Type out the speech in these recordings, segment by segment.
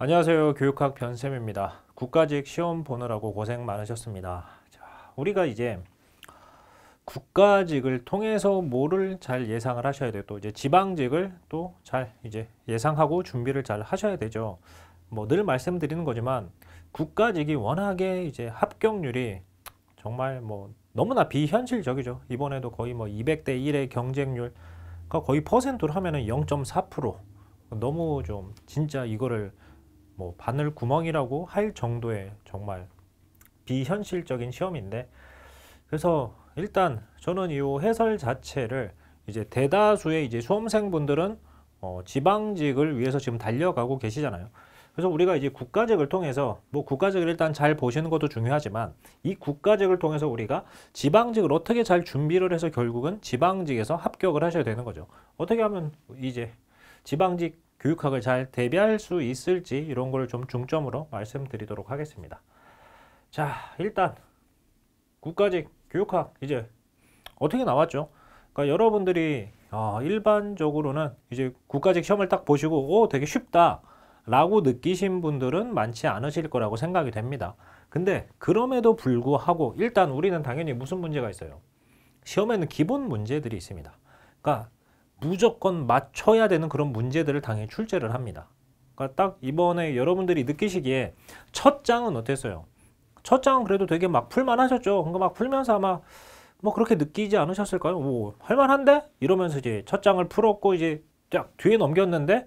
안녕하세요. 교육학 변쌤입니다. 국가직 시험 보느라고 고생 많으셨습니다. 자, 우리가 이제 국가직을 통해서 뭐를 잘 예상을 하셔야 돼요. 또 이제 지방직을 또 잘 이제 예상하고 준비를 잘 하셔야 되죠. 뭐 늘 말씀드리는 거지만 국가직이 워낙에 이제 합격률이 정말 뭐 너무나 비현실적이죠. 이번에도 거의 뭐 200대 1의 경쟁률 거의 퍼센트로 하면은 0.4% 너무 좀 진짜 이거를 뭐 바늘 구멍이라고 할 정도의 정말 비현실적인 시험인데 그래서 일단 저는 이 해설 자체를 이제 대다수의 이제 수험생분들은 어 지방직을 위해서 지금 달려가고 계시잖아요. 그래서 우리가 이제 국가직을 통해서 뭐 국가직을 일단 잘 보시는 것도 중요하지만 이 국가직을 통해서 우리가 지방직을 어떻게 잘 준비를 해서 결국은 지방직에서 합격을 하셔야 되는 거죠. 어떻게 하면 이제 지방직 교육학을 잘 대비할 수 있을지 이런 걸 좀 중점으로 말씀드리도록 하겠습니다. 자, 일단 국가직 교육학 이제 어떻게 나왔죠? 그러니까 여러분들이 어, 일반적으로는 이제 국가직 시험을 딱 보시고 오 되게 쉽다 라고 느끼신 분들은 많지 않으실 거라고 생각이 됩니다. 근데 그럼에도 불구하고 일단 우리는 당연히 무슨 문제가 있어요? 시험에는 기본 문제들이 있습니다. 그러니까 무조건 맞춰야 되는 그런 문제들을 당연히 출제를 합니다. 그러니까 딱 이번에 여러분들이 느끼시기에 첫 장은 어땠어요? 첫 장은 그래도 되게 막 풀만 하셨죠? 그러니까 막 풀면서 아마 뭐 그렇게 느끼지 않으셨을까요? 오, 할만한데? 이러면서 이제 첫 장을 풀었고 이제 쫙 뒤에 넘겼는데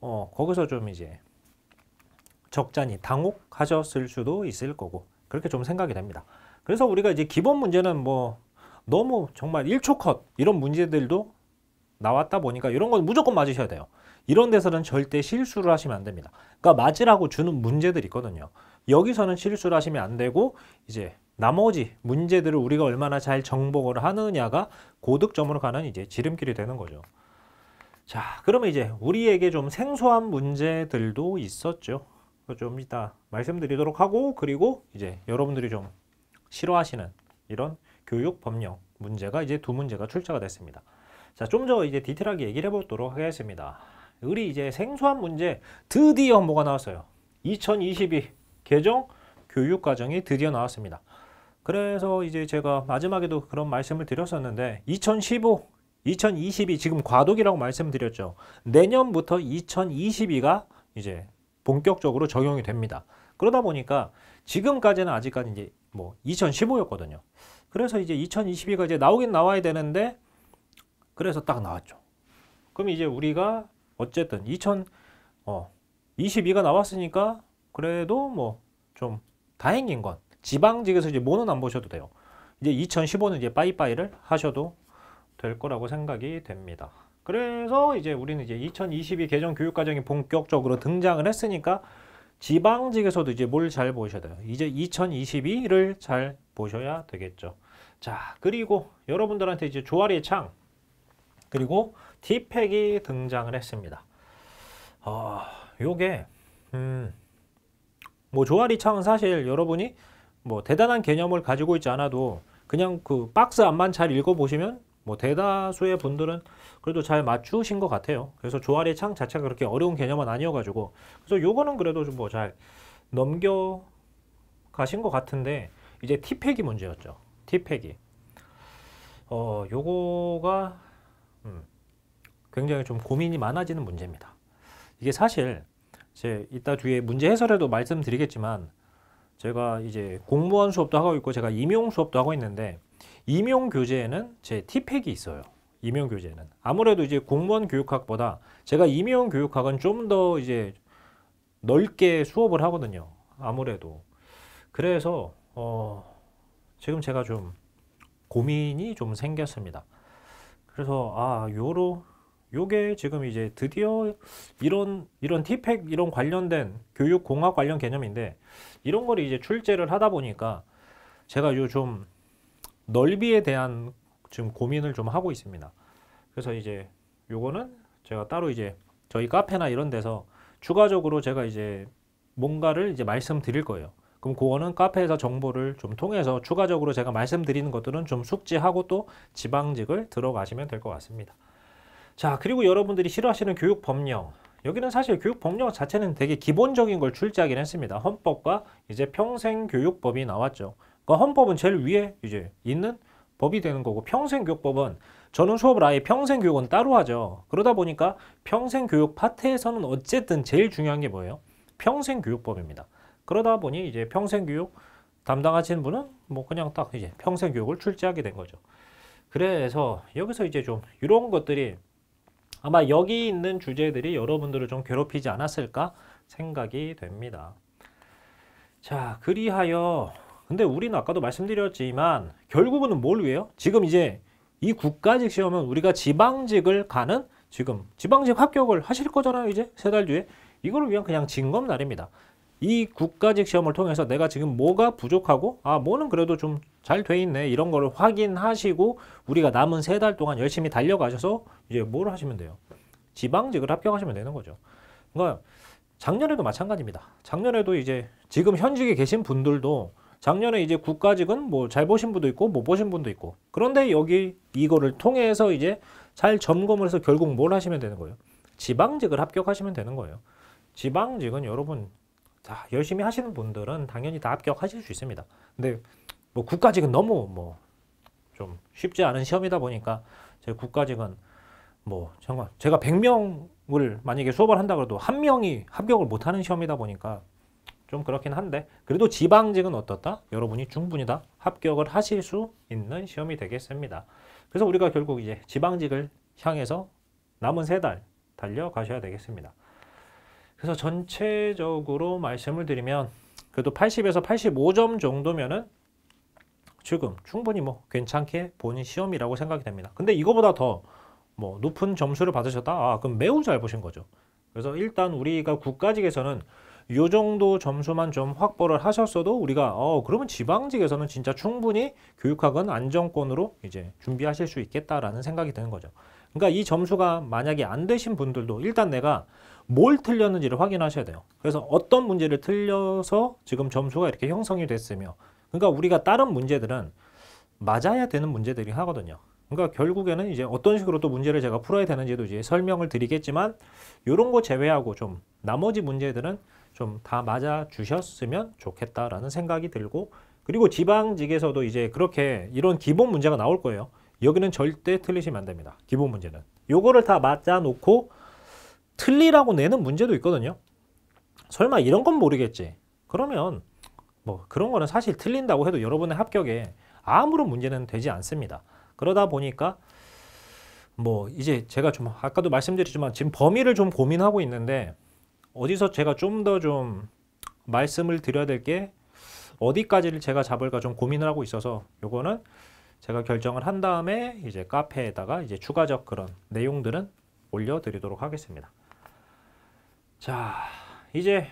어, 거기서 좀 이제 적잖이 당혹하셨을 수도 있을 거고 그렇게 좀 생각이 됩니다. 그래서 우리가 이제 기본 문제는 뭐 너무 정말 1초 컷 이런 문제들도 나왔다 보니까 이런 건 무조건 맞으셔야 돼요. 이런 데서는 절대 실수를 하시면 안 됩니다. 그러니까 맞으라고 주는 문제들이 있거든요. 여기서는 실수를 하시면 안 되고 이제 나머지 문제들을 우리가 얼마나 잘 정복을 하느냐가 고득점으로 가는 이제 지름길이 되는 거죠. 자, 그러면 이제 우리에게 좀 생소한 문제들도 있었죠. 좀 이따 말씀드리도록 하고 그리고 이제 여러분들이 좀 싫어하시는 이런 교육 법령 문제가 이제 두 문제가 출제가 됐습니다. 자, 좀 더 이제 디테일하게 얘기를 해보도록 하겠습니다. 우리 이제 생소한 문제 드디어 뭐가 나왔어요. 2022 개정 교육과정이 드디어 나왔습니다. 그래서 이제 제가 마지막에도 그런 말씀을 드렸었는데 2015, 2022 지금 과도기라고 말씀드렸죠. 내년부터 2022가 이제 본격적으로 적용이 됩니다. 그러다 보니까 지금까지는 아직까지 이제 뭐 2015였거든요. 그래서 이제 2022가 이제 나오긴 나와야 되는데 그래서 딱 나왔죠. 그럼 이제 우리가 어쨌든 2022가 어, 나왔으니까 그래도 뭐 좀 다행인 건 지방직에서 이제 모는 안 보셔도 돼요. 이제 2015는 이제 빠이빠이를 하셔도 될 거라고 생각이 됩니다. 그래서 이제 우리는 이제 2022 개정 교육과정이 본격적으로 등장을 했으니까 지방직에서도 이제 뭘 잘 보셔야 돼요. 이제 2022를 잘 보셔야 되겠죠. 자, 그리고 여러분들한테 이제 조아리의 창 그리고 디팩이 등장을 했습니다. 아, 요게 음, 뭐 조아리 창은 사실 여러분이 뭐 대단한 개념을 가지고 있지 않아도 그냥 그 박스 안만 잘 읽어보시면 뭐 대다수의 분들은 그래도 잘 맞추신 것 같아요. 그래서 조아리 창 자체가 그렇게 어려운 개념은 아니어가지고 그래서 요거는 그래도 좀 뭐 잘 넘겨 가신 것 같은데 이제 티팩이 문제였죠. 티팩이 어 요거가 음, 굉장히 좀 고민이 많아지는 문제입니다. 이게 사실 제 이따 뒤에 문제 해설에도 말씀드리겠지만 제가 이제 공무원 수업도 하고 있고 제가 임용 수업도 하고 있는데 임용 교재에는 제 티팩이 있어요. 임용 교재는 아무래도 이제 공무원 교육학보다 제가 임용 교육학은 좀 더 이제 넓게 수업을 하거든요. 아무래도 그래서 어 지금 제가 좀 고민이 좀 생겼습니다. 그래서 아 요로 요게 지금 이제 드디어 이런 이런 티팩 이런 관련된 교육 공학 관련 개념인데 이런 걸 이제 출제를 하다 보니까 제가 요 좀 넓이에 대한 지금 고민을 좀 하고 있습니다. 그래서 이제 요거는 제가 따로 이제 저희 카페나 이런 데서 추가적으로 제가 이제 뭔가를 이제 말씀드릴 거예요. 그럼 그거는 카페에서 정보를 좀 통해서 추가적으로 제가 말씀드리는 것들은 좀 숙지하고 또 지방직을 들어가시면 될 것 같습니다. 자 그리고 여러분들이 싫어하시는 교육법령 여기는 사실 교육법령 자체는 되게 기본적인 걸 출제하긴 했습니다. 헌법과 이제 평생교육법이 나왔죠. 그러니까 헌법은 제일 위에 이제 있는 법이 되는 거고 평생교육법은 저는 수업을 아예 평생교육은 따로 하죠. 그러다 보니까 평생교육 파트에서는 어쨌든 제일 중요한 게 뭐예요? 평생교육법입니다. 그러다 보니 이제 평생교육 담당하시는 분은 뭐 그냥 딱 이제 평생교육을 출제하게 된 거죠. 그래서 여기서 이제 좀 이런 것들이 아마 여기 있는 주제들이 여러분들을 좀 괴롭히지 않았을까 생각이 됩니다. 자, 그리하여 근데 우리는 아까도 말씀드렸지만 결국은 뭘 위해요? 지금 이제 이 국가직 시험은 우리가 지방직을 가는 지금 지방직 합격을 하실 거잖아요 이제 세 달 뒤에 이걸 위한 그냥 진검 날입니다 이 국가직 시험을 통해서 내가 지금 뭐가 부족하고 아 뭐는 그래도 좀 잘 돼 있네 이런 거를 확인하시고 우리가 남은 세 달 동안 열심히 달려가셔서 이제 뭘 하시면 돼요 지방직을 합격하시면 되는 거죠 그러니까 작년에도 마찬가지입니다 작년에도 이제 지금 현직에 계신 분들도 작년에 이제 국가직은 뭐 잘 보신 분도 있고 못 보신 분도 있고 그런데 여기 이거를 통해서 이제 잘 점검을 해서 결국 뭘 하시면 되는 거예요 지방직을 합격하시면 되는 거예요 지방직은 여러분 자, 열심히 하시는 분들은 당연히 다 합격하실 수 있습니다. 근데 뭐 국가직은 너무 뭐 좀 쉽지 않은 시험이다 보니까 제 국가직은 뭐 정말 제가 100명을 만약에 수업을 한다 그래도 한 명이 합격을 못 하는 시험이다 보니까 좀 그렇긴 한데 그래도 지방직은 어떻다? 여러분이 충분히 다 합격을 하실 수 있는 시험이 되겠습니다. 그래서 우리가 결국 이제 지방직을 향해서 남은 세 달 달려가셔야 되겠습니다. 그래서 전체적으로 말씀을 드리면 그래도 80에서 85점 정도면은 지금 충분히 뭐 괜찮게 본 시험이라고 생각이 됩니다. 근데 이거보다 더 뭐 높은 점수를 받으셨다? 아, 그럼 매우 잘 보신 거죠. 그래서 일단 우리가 국가직에서는 요 정도 점수만 좀 확보를 하셨어도 우리가 어 그러면 지방직에서는 진짜 충분히 교육학은 안정권으로 이제 준비하실 수 있겠다라는 생각이 드는 거죠. 그러니까 이 점수가 만약에 안 되신 분들도 일단 내가 뭘 틀렸는지를 확인하셔야 돼요. 그래서 어떤 문제를 틀려서 지금 점수가 이렇게 형성이 됐으며 그러니까 우리가 다른 문제들은 맞아야 되는 문제들이 하거든요. 그러니까 결국에는 이제 어떤 식으로 또 문제를 제가 풀어야 되는지도 이제 설명을 드리겠지만 이런 거 제외하고 좀 나머지 문제들은 좀 다 맞아 주셨으면 좋겠다라는 생각이 들고 그리고 지방직에서도 이제 그렇게 이런 기본 문제가 나올 거예요. 여기는 절대 틀리시면 안 됩니다. 기본 문제는. 요거를 다 맞아 놓고 틀리라고 내는 문제도 있거든요. 설마 이런 건 모르겠지. 그러면 뭐 그런 거는 사실 틀린다고 해도 여러분의 합격에 아무런 문제는 되지 않습니다. 그러다 보니까 뭐 이제 제가 좀 아까도 말씀드렸지만 지금 범위를 좀 고민하고 있는데 어디서 제가 좀 더좀 좀 말씀을 드려야 될 게 어디까지를 제가 잡을까 좀 고민을 하고 있어서 요거는 제가 결정을 한 다음에 이제 카페에다가 이제 추가적 그런 내용들은 올려드리도록 하겠습니다. 자 이제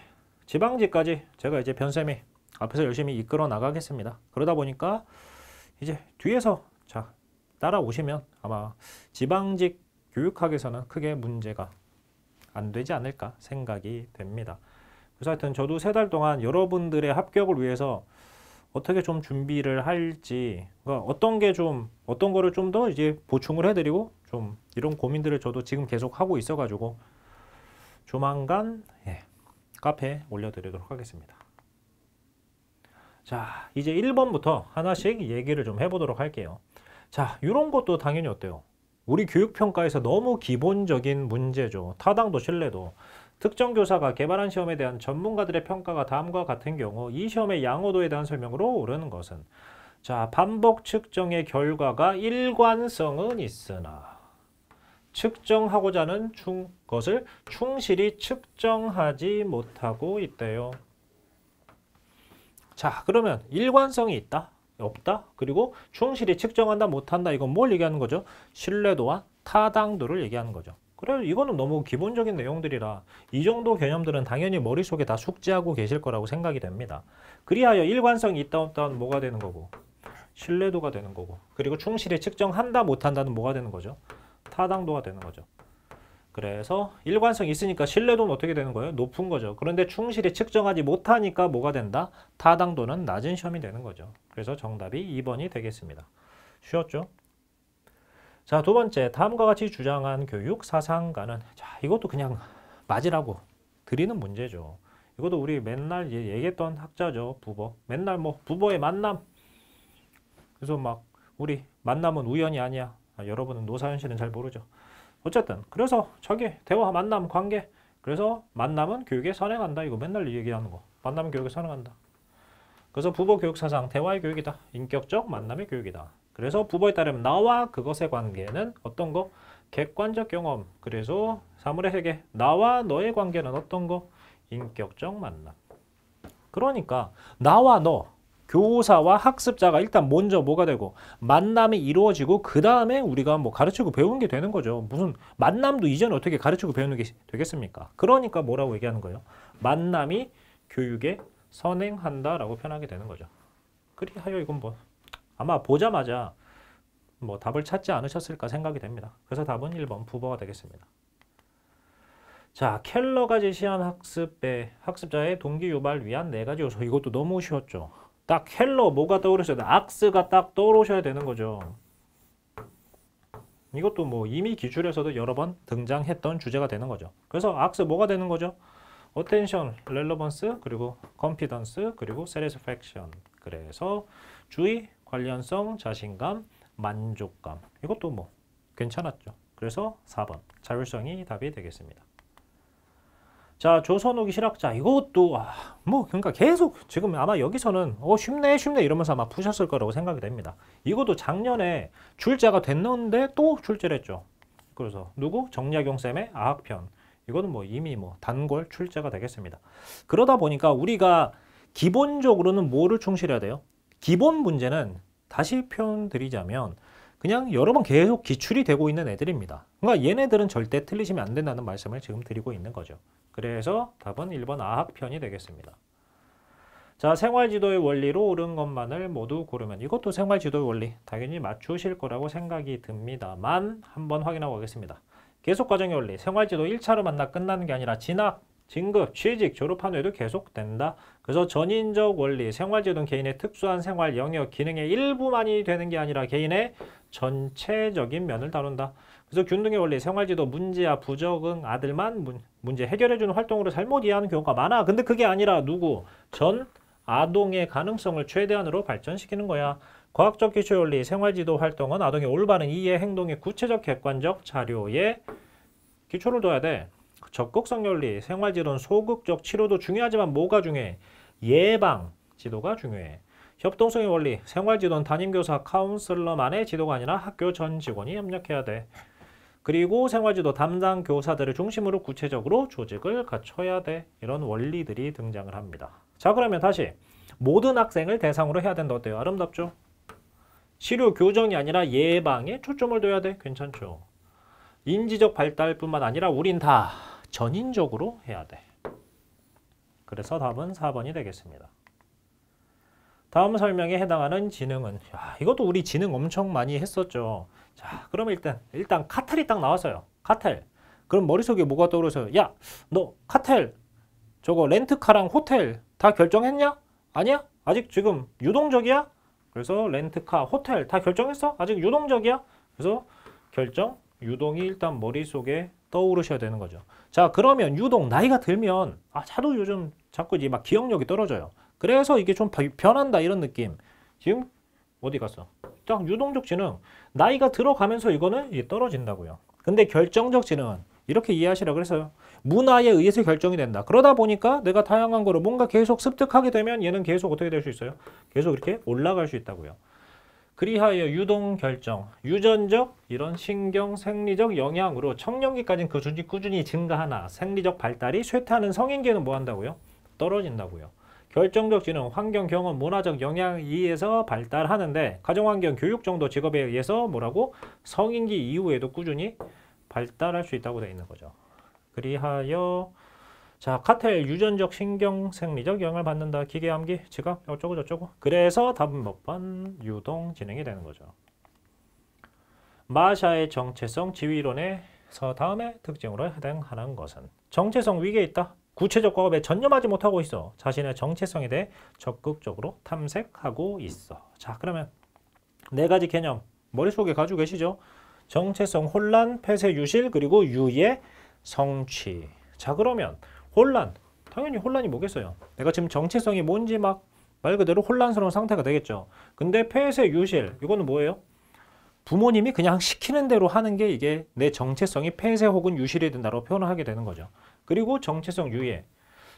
지방지까지 제가 이제 변쌤이 앞에서 열심히 이끌어 나가겠습니다 그러다 보니까 이제 뒤에서 자 따라오시면 아마 지방직 교육학에서는 크게 문제가 안 되지 않을까 생각이 됩니다 그래서 하여튼 저도 세 달 동안 여러분들의 합격을 위해서 어떻게 좀 준비를 할지 그러니까 어떤 게 좀 어떤 거를 좀 더 이제 보충을 해드리고 좀 이런 고민들을 저도 지금 계속 하고 있어 가지고 조만간 예, 카페에 올려드리도록 하겠습니다. 자, 이제 1번부터 하나씩 얘기를 좀 해보도록 할게요. 자, 이런 것도 당연히 어때요? 우리 교육평가에서 너무 기본적인 문제죠. 타당도 신뢰도. 특정 교사가 개발한 시험에 대한 전문가들의 평가가 다음과 같은 경우 이 시험의 양호도에 대한 설명으로 오르는 것은 자 반복 측정의 결과가 일관성은 있으나 측정하고자 하는 충, 것을 충실히 측정하지 못하고 있대요. 자 그러면 일관성이 있다 없다 그리고 충실히 측정한다 못한다 이건 뭘 얘기하는 거죠? 신뢰도와 타당도를 얘기하는 거죠. 그래 이거는 너무 기본적인 내용들이라 이 정도 개념들은 당연히 머릿속에 다 숙지하고 계실 거라고 생각이 됩니다. 그리하여 일관성이 있다 없다는 뭐가 되는 거고 신뢰도가 되는 거고 그리고 충실히 측정한다 못한다는 뭐가 되는 거죠? 타당도가 되는 거죠. 그래서 일관성이 있으니까 신뢰도는 어떻게 되는 거예요? 높은 거죠. 그런데 충실히 측정하지 못하니까 뭐가 된다? 타당도는 낮은 시험이 되는 거죠. 그래서 정답이 2번이 되겠습니다. 쉬웠죠? 자, 두 번째, 다음과 같이 주장한 교육 사상가는 자, 이것도 그냥 맞으라고 드리는 문제죠. 이것도 우리 맨날 얘기했던 학자죠. 부버. 맨날 뭐 부버의 만남. 그래서 막 우리 만남은 우연이 아니야. 아, 여러분은 노사연 씨은잘 모르죠. 어쨌든 그래서 저기 대화 만남 관계 그래서 만남은 교육에 선행한다 이거 맨날 얘기하는 거 만남은 교육에 선행한다 그래서 부부 교육 사상 대화의 교육이다 인격적 만남의 교육이다 그래서 부부에 따르면 나와 그것의 관계는 어떤 거 객관적 경험 그래서 사물의 세계 나와 너의 관계는 어떤 거 인격적 만남 그러니까 나와 너 교사와 학습자가 일단 먼저 뭐가 되고 만남이 이루어지고 그 다음에 우리가 뭐 가르치고 배우는 게 되는 거죠. 무슨 만남도 이전에 어떻게 가르치고 배우는 게 되겠습니까? 그러니까 뭐라고 얘기하는 거예요? 만남이 교육에 선행한다라고 표하게 되는 거죠. 그리하여 이건 뭐 아마 보자마자 뭐 답을 찾지 않으셨을까 생각이 됩니다. 그래서 답은 1번 부버가 되겠습니다. 자, 켈러가 제시한 학습의 학습자의 동기 유발 위한 네 가지 요소. 이것도 너무 쉬웠죠. 딱 헬러 뭐가 떠오르셔야 돼? 악스가 딱 떠오르셔야 되는 거죠. 이것도 뭐 이미 기출에서도 여러 번 등장했던 주제가 되는 거죠. 그래서 악스 뭐가 되는 거죠? attention, relevance, 그리고 confidence, 그리고 satisfaction. 그래서 주의, 관련성, 자신감, 만족감. 이것도 뭐 괜찮았죠. 그래서 4번 자율성이 답이 되겠습니다. 자 조선후기 실학자 이것도 아, 뭐 그러니까 계속 지금 아마 여기서는 어 쉽네 쉽네 이러면서 아마 푸셨을 거라고 생각이 됩니다. 이것도 작년에 출제가 됐는데 또 출제를 했죠. 그래서 누구? 정약용 쌤의 아학편 이거는 뭐 이미 뭐 단골 출제가 되겠습니다. 그러다 보니까 우리가 기본적으로는 뭐를 충실해야 돼요? 기본 문제는 다시 표현드리자면 그냥 여러 번 계속 기출이 되고 있는 애들입니다. 그러니까 얘네들은 절대 틀리시면 안 된다는 말씀을 지금 드리고 있는 거죠. 그래서 답은 1번 아학편이 되겠습니다. 자, 생활지도의 원리로 옳은 것만을 모두 고르면 이것도 생활지도의 원리 당연히 맞추실 거라고 생각이 듭니다만 한번 확인하고 가겠습니다. 계속 과정의 원리 생활지도 1차로 만나 끝나는 게 아니라 진학, 진급, 취직, 졸업한 후에도 계속된다. 그래서 전인적 원리, 생활지도는 개인의 특수한 생활 영역, 기능의 일부만이 되는 게 아니라 개인의 전체적인 면을 다룬다. 그래서 균등의 원리, 생활지도, 문제야, 부적응, 아들만 문, 제 해결해주는 활동으로 잘못 이해하는 경우가 많아. 근데 그게 아니라 누구? 전 아동의 가능성을 최대한으로 발전시키는 거야. 과학적 기초 원리, 생활지도 활동은 아동의 올바른 이해, 행동의 구체적 객관적 자료에 기초를 둬야 돼. 적극성 원리, 생활지도는 소극적 치료도 중요하지만 뭐가 중요해? 예방 지도가 중요해. 협동성의 원리, 생활지도는 담임교사, 카운슬러만의 지도가 아니라 학교 전 직원이 협력해야 돼. 그리고 생활지도 담당 교사들을 중심으로 구체적으로 조직을 갖춰야 돼. 이런 원리들이 등장을 합니다. 자 그러면 다시 모든 학생을 대상으로 해야 된다 어때요? 아름답죠? 치료 교정이 아니라 예방에 초점을 둬야 돼. 괜찮죠? 인지적 발달뿐만 아니라 우린 다 전인적으로 해야 돼. 그래서 답은 4번이 되겠습니다. 다음 설명에 해당하는 지능은 야, 이것도 우리 지능 엄청 많이 했었죠. 자, 그러면 일단 일단 카텔이 딱 나왔어요. 카텔. 그럼 머릿속에 뭐가 떠오르세요? 야, 너 카텔 저거 렌트카랑 호텔 다 결정했냐? 아니야? 아직 지금 유동적이야? 그래서 렌트카, 호텔 다 결정했어? 아직 유동적이야? 그래서 결정, 유동이 일단 머릿속에 떠오르셔야 되는 거죠. 자, 그러면 유동 나이가 들면 아, 차도 요즘 자꾸 이제 막 기억력이 떨어져요. 그래서 이게 좀 변한다 이런 느낌. 지금 어디 갔어? 딱 유동적 지능 나이가 들어가면서 이거는 떨어진다고요. 근데 결정적 지능은 이렇게 이해하시라 그래서 문화에 의해서 결정이 된다. 그러다 보니까 내가 다양한 거를 뭔가 계속 습득하게 되면 얘는 계속 어떻게 될 수 있어요? 계속 이렇게 올라갈 수 있다고요. 그리하여 유동 결정, 유전적 이런 신경 생리적 영향으로 청년기까지는 그 수준이 꾸준히 증가하나 생리적 발달이 쇠퇴하는 성인기에는 뭐 한다고요? 떨어진다고요. 결정적 지능, 환경, 경험, 문화적 영향에 의해서 발달하는데 가정환경, 교육 정도 직업에 의해서 뭐라고? 성인기 이후에도 꾸준히 발달할 수 있다고 되어 있는 거죠. 그리하여 자 카텔 유전적 신경 생리적 영향을 받는다. 기계 암기, 지각, 어쩌고 저쩌고. 그래서 답은 몇 번? 유동 진행이 되는 거죠. 마샤의 정체성 지위론에서 다음의 특징으로 해당하는 것은 정체성 위계에 있다. 구체적 과업에 전념하지 못하고 있어. 자신의 정체성에 대해 적극적으로 탐색하고 있어. 자, 그러면 네 가지 개념 머릿속에 가지고 계시죠? 정체성, 혼란, 폐쇄, 유실, 그리고 유예, 성취. 자, 그러면 혼란. 당연히 혼란이 뭐겠어요? 내가 지금 정체성이 뭔지 막 말 그대로 혼란스러운 상태가 되겠죠. 근데 폐쇄, 유실, 이거는 뭐예요? 부모님이 그냥 시키는 대로 하는 게 이게 내 정체성이 폐쇄 혹은 유실이 된다고 표현을 하게 되는 거죠. 그리고 정체성 유예.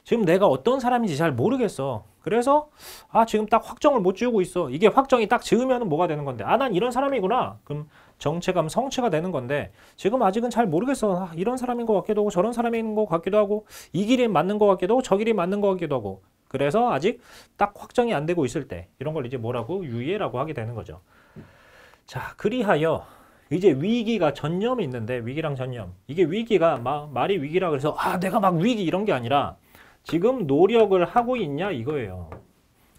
지금 내가 어떤 사람인지 잘 모르겠어. 그래서 아 지금 딱 확정을 못 지우고 있어. 이게 확정이 딱 지으면 뭐가 되는 건데 아 난 이런 사람이구나. 그럼 정체감 성체가 되는 건데 지금 아직은 잘 모르겠어. 아, 이런 사람인 것 같기도 하고 저런 사람인 것 같기도 하고 이 길이 맞는 것 같기도 하고 저 길이 맞는 것 같기도 하고 그래서 아직 딱 확정이 안 되고 있을 때 이런 걸 이제 뭐라고 유예라고 하게 되는 거죠. 자 그리하여 이제 위기가 전념이 있는데 위기랑 전념 이게 위기가 막 말이 위기라 그래서 아 내가 막 위기 이런 게 아니라 지금 노력을 하고 있냐 이거예요.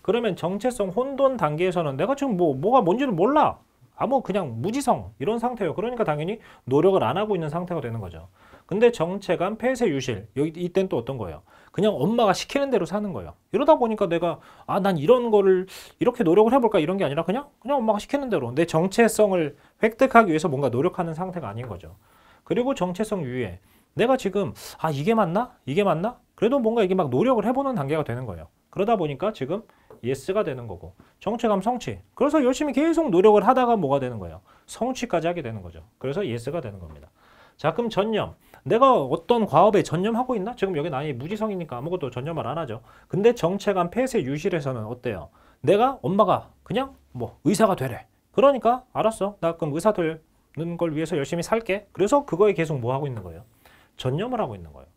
그러면 정체성 혼돈 단계에서는 내가 지금 뭐 뭐가 뭔지는 몰라. 아무 뭐 그냥 무지성 이런 상태예요. 그러니까 당연히 노력을 안 하고 있는 상태가 되는 거죠. 근데 정체감, 폐쇄, 유실 여기 이땐 또 어떤 거예요? 그냥 엄마가 시키는 대로 사는 거예요. 이러다 보니까 내가 아 난 이런 거를 이렇게 노력을 해볼까 이런 게 아니라 그냥 그냥 엄마가 시키는 대로 내 정체성을 획득하기 위해서 뭔가 노력하는 상태가 아닌 거죠. 그리고 정체성 유예. 내가 지금 아 이게 맞나? 이게 맞나? 그래도 뭔가 이게 막 노력을 해보는 단계가 되는 거예요. 그러다 보니까 지금 예스가 되는 거고 정체감 성취 그래서 열심히 계속 노력을 하다가 뭐가 되는 거예요 성취까지 하게 되는 거죠 그래서 예스가 되는 겁니다 자 그럼 전념 내가 어떤 과업에 전념하고 있나? 지금 여기 아예 무지성이니까 아무것도 전념을 안 하죠. 근데 정체감 폐쇄 유실에서는 어때요? 내가 엄마가 그냥 뭐 의사가 되래. 그러니까 알았어. 나 그럼 의사 되는 걸 위해서 열심히 살게. 그래서 그거에 계속 뭐 하고 있는 거예요? 전념을 하고 있는 거예요.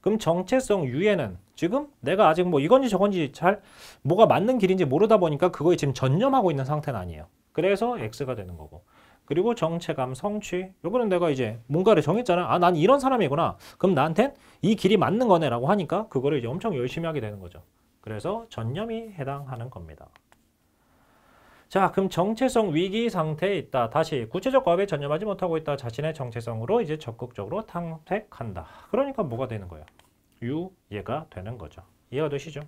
그럼 정체성 유예는 지금 내가 아직 뭐 이건지 저건지 잘 뭐가 맞는 길인지 모르다 보니까 그거에 지금 전념하고 있는 상태는 아니에요. 그래서 X가 되는 거고. 그리고 정체감, 성취 요거는 내가 이제 뭔가를 정했잖아 아난 이런 사람이구나 그럼 나한텐 이 길이 맞는 거네 라고 하니까 그거를 이제 엄청 열심히 하게 되는 거죠 그래서 전념이 해당하는 겁니다 자 그럼 정체성 위기 상태에 있다 다시 구체적 과업에 전념하지 못하고 있다 자신의 정체성으로 이제 적극적으로 탐색한다 그러니까 뭐가 되는 거예요 유예가 되는 거죠 이해가 되시죠?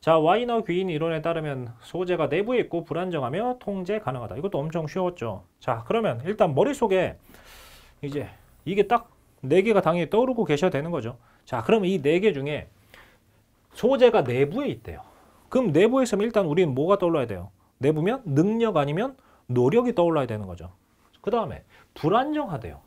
자, 와이너 귀인 이론에 따르면 소재가 내부에 있고 불안정하며 통제 가능하다. 이것도 엄청 쉬웠죠. 자, 그러면 일단 머릿속에 이제 이게 딱 네개가 당연히 떠오르고 계셔야 되는 거죠. 자, 그럼 이네 개 중에 소재가 내부에 있대요. 그럼 내부에 있으면 일단 우리는 뭐가 떠올라야 돼요? 내부면 능력 아니면 노력이 떠올라야 되는 거죠. 그 다음에 불안정하대요.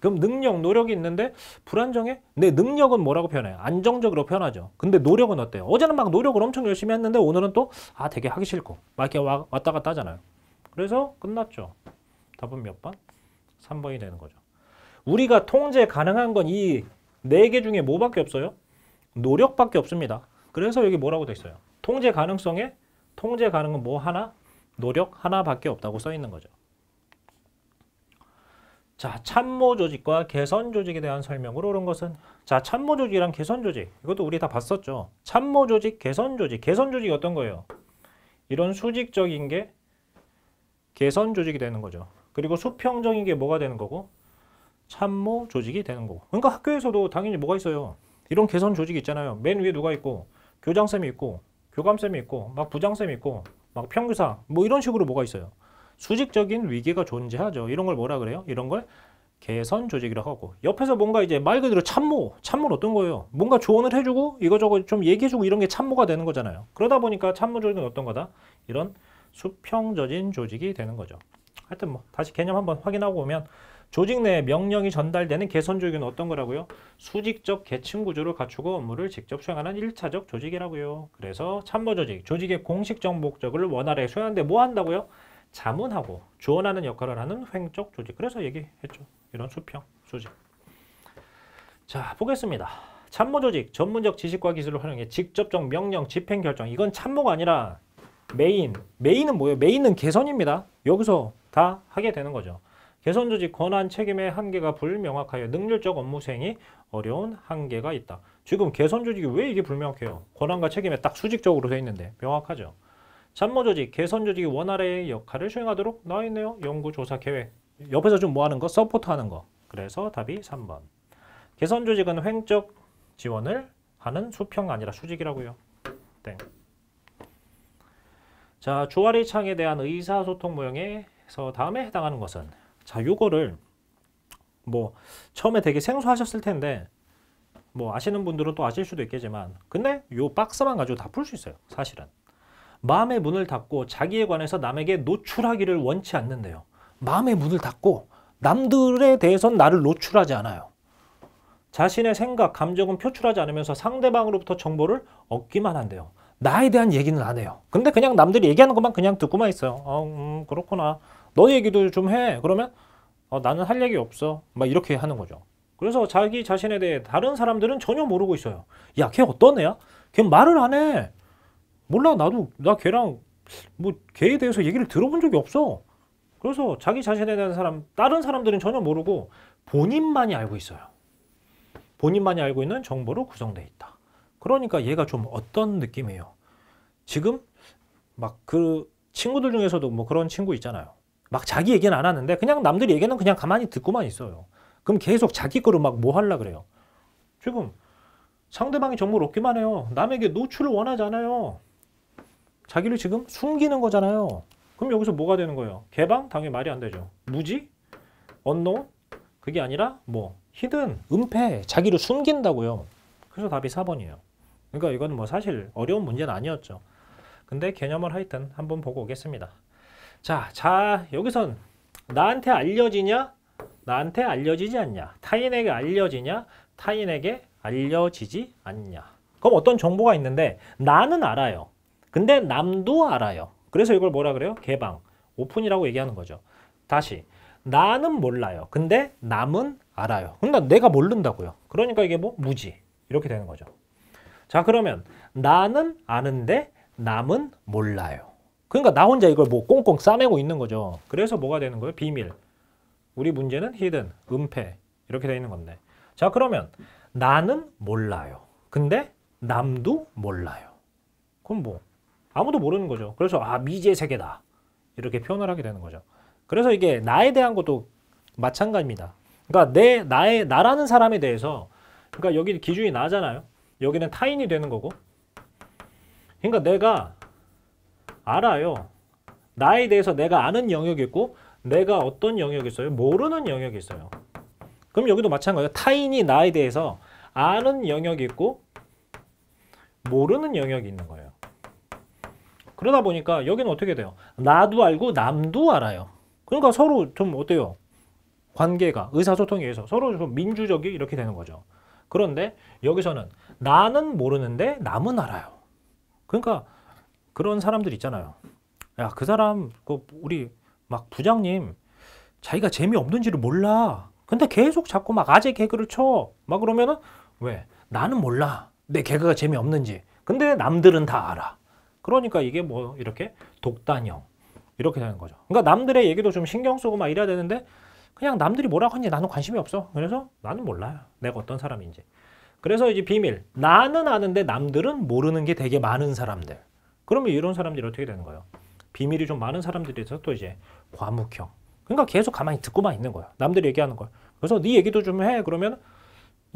그럼 능력, 노력이 있는데 불안정해? 내 능력은 뭐라고 표현해 안정적으로 표현하죠. 근데 노력은 어때요? 어제는 막 노력을 엄청 열심히 했는데 오늘은 또 아 되게 하기 싫고 막 이렇게 와, 왔다 갔다 하잖아요. 그래서 끝났죠. 답은 몇 번? 3번이 되는 거죠. 우리가 통제 가능한 건 이 네 개 중에 뭐밖에 없어요? 노력밖에 없습니다. 그래서 여기 뭐라고 돼 있어요? 통제 가능성에 통제 가능은 뭐 하나? 노력 하나밖에 없다고 써 있는 거죠. 자, 참모 조직과 개선 조직에 대한 설명으로 옳은 것은 자, 참모 조직이랑 개선 조직. 이것도 우리 다 봤었죠. 참모 조직, 개선 조직. 개선 조직이 어떤 거예요? 이런 수직적인 게 개선 조직이 되는 거죠. 그리고 수평적인 게 뭐가 되는 거고? 참모 조직이 되는 거고. 그러니까 학교에서도 당연히 뭐가 있어요. 이런 개선 조직이 있잖아요. 맨 위에 누가 있고 교장쌤이 있고 교감쌤이 있고 막 부장쌤이 있고 막 평교사 뭐 이런 식으로 뭐가 있어요. 수직적인 위기가 존재하죠. 이런 걸 뭐라 그래요? 이런 걸 개선 조직이라고 하고 옆에서 뭔가 이제 말 그대로 참모, 참모 어떤 거예요? 뭔가 조언을 해주고 이거저거 좀 얘기해주고 이런 게 참모가 되는 거잖아요. 그러다 보니까 참모 조직은 어떤 거다? 이런 수평적인 조직이 되는 거죠. 하여튼 뭐 다시 개념 한번 확인하고 보면 조직 내에 명령이 전달되는 개선 조직은 어떤 거라고요? 수직적 계층 구조를 갖추고 업무를 직접 수행하는 1차적 조직이라고요. 그래서 참모 조직, 조직의 공식적 목적을 원활하게 수행하는데 뭐 한다고요? 자문하고 조언하는 역할을 하는 횡적 조직. 그래서 얘기했죠. 이런 수평 조직. 자, 보겠습니다. 참모 조직, 전문적 지식과 기술을 활용해 직접적 명령, 집행 결정. 이건 참모가 아니라 메인. 메인은 뭐예요? 메인은 개선입니다. 여기서 다 하게 되는 거죠. 개선 조직 권한 책임의 한계가 불명확하여 능률적 업무 수행이 어려운 한계가 있다. 지금 개선 조직이 왜 이게 불명확해요? 권한과 책임에 딱 수직적으로 돼 있는데 명확하죠. 참모조직, 개선조직이 원활래의 역할을 수행하도록 나와있네요. 연구조사 계획. 옆에서 좀 뭐하는 거? 서포트하는 거. 그래서 답이 3번. 개선조직은 횡적 지원을 하는 수평 아니라 수직이라고요. 땡. 자, 주아리 창에 대한 의사소통 모형에서 다음에 해당하는 것은 자, 요거를 뭐 처음에 되게 생소하셨을 텐데 뭐 아시는 분들은 또 아실 수도 있겠지만 근데 요 박스만 가지고 다 풀 수 있어요. 사실은. 마음의 문을 닫고 자기에 관해서 남에게 노출하기를 원치 않는데요. 마음의 문을 닫고 남들에 대해선 나를 노출하지 않아요. 자신의 생각, 감정은 표출하지 않으면서 상대방으로부터 정보를 얻기만 한대요. 나에 대한 얘기는 안 해요. 근데 그냥 남들이 얘기하는 것만 그냥 듣고만 있어요. 어, 음, 그렇구나. 너 얘기도 좀 해. 그러면 어, 나는 할 얘기 없어. 막 이렇게 하는 거죠. 그래서 자기 자신에 대해 다른 사람들은 전혀 모르고 있어요. 야, 걔 어떤 애야? 걔 말을 안 해. 몰라 나도 나 걔랑 뭐 걔에 대해서 얘기를 들어본 적이 없어 그래서 자기 자신에 대한 사람 다른 사람들은 전혀 모르고 본인만이 알고 있어요 본인만이 알고 있는 정보로 구성되어 있다 그러니까 얘가 좀 어떤 느낌이에요 지금 막 그 친구들 중에서도 뭐 그런 친구 있잖아요 막 자기 얘기는 안 하는데 그냥 남들 얘기는 그냥 가만히 듣고만 있어요 그럼 계속 자기 거로 막 뭐 하려 그래요 지금 상대방이 정보를 얻기만 해요 남에게 노출을 원하잖아요 자기를 지금 숨기는 거잖아요. 그럼 여기서 뭐가 되는 거예요? 개방? 당연히 말이 안 되죠. 무지? 언노? 그게 아니라 뭐 히든, 은폐, 자기를 숨긴다고요. 그래서 답이 4번이에요. 그러니까 이건 뭐 사실 어려운 문제는 아니었죠. 근데 개념을 하여튼 한번 보고 오겠습니다. 자, 자 여기선 나한테 알려지냐? 나한테 알려지지 않냐? 타인에게 알려지냐? 타인에게 알려지지 않냐? 그럼 어떤 정보가 있는데 나는 알아요. 근데 남도 알아요. 그래서 이걸 뭐라 그래요? 개방, 오픈이라고 얘기하는 거죠. 다시 나는 몰라요. 근데 남은 알아요. 그러니까 내가 모른다고요. 그러니까 이게 뭐 무지 이렇게 되는 거죠. 자 그러면 나는 아는데 남은 몰라요. 그러니까 나 혼자 이걸 뭐 꽁꽁 싸매고 있는 거죠. 그래서 뭐가 되는 거예요? 비밀. 우리 문제는 히든, 은폐 이렇게 되어 있는 건데. 자 그러면 나는 몰라요. 근데 남도 몰라요. 그럼 뭐 아무도 모르는 거죠. 그래서 아 미지의 세계다 이렇게 표현을 하게 되는 거죠. 그래서 이게 나에 대한 것도 마찬가지입니다. 그러니까 내 나의 나라는 사람에 대해서 그러니까 여기 기준이 나잖아요. 여기는 타인이 되는 거고. 그러니까 내가 알아요. 나에 대해서 내가 아는 영역이 있고 내가 어떤 영역이 있어요? 모르는 영역이 있어요. 그럼 여기도 마찬가지예요. 타인이 나에 대해서 아는 영역이 있고 모르는 영역이 있는 거예요. 그러다 보니까 여기는 어떻게 돼요? 나도 알고 남도 알아요. 그러니까 서로 좀 어때요? 관계가 의사소통에 의해서 서로 좀 민주적이 이렇게 되는 거죠. 그런데 여기서는 나는 모르는데 남은 알아요. 그러니까 그런 사람들 있잖아요. 야, 그 사람, 그 우리 막 부장님 자기가 재미없는지를 몰라. 근데 계속 자꾸 막 아재 개그를 쳐. 막 그러면은 왜? 나는 몰라. 내 개그가 재미없는지. 근데 남들은 다 알아. 그러니까 이게 뭐 이렇게 독단형 이렇게 되는 거죠. 그러니까 남들의 얘기도 좀 신경 쓰고 막 이래야 되는데 그냥 남들이 뭐라고 하는 나는 관심이 없어. 그래서 나는 몰라요. 내가 어떤 사람인지. 그래서 이제 비밀. 나는 아는데 남들은 모르는 게 되게 많은 사람들. 그러면 이런 사람들이 어떻게 되는 거예요? 비밀이 좀 많은 사람들에서 또 이제 과묵형. 그러니까 계속 가만히 듣고만 있는 거예요 남들이 얘기하는 걸. 그래서 네 얘기도 좀 해. 그러면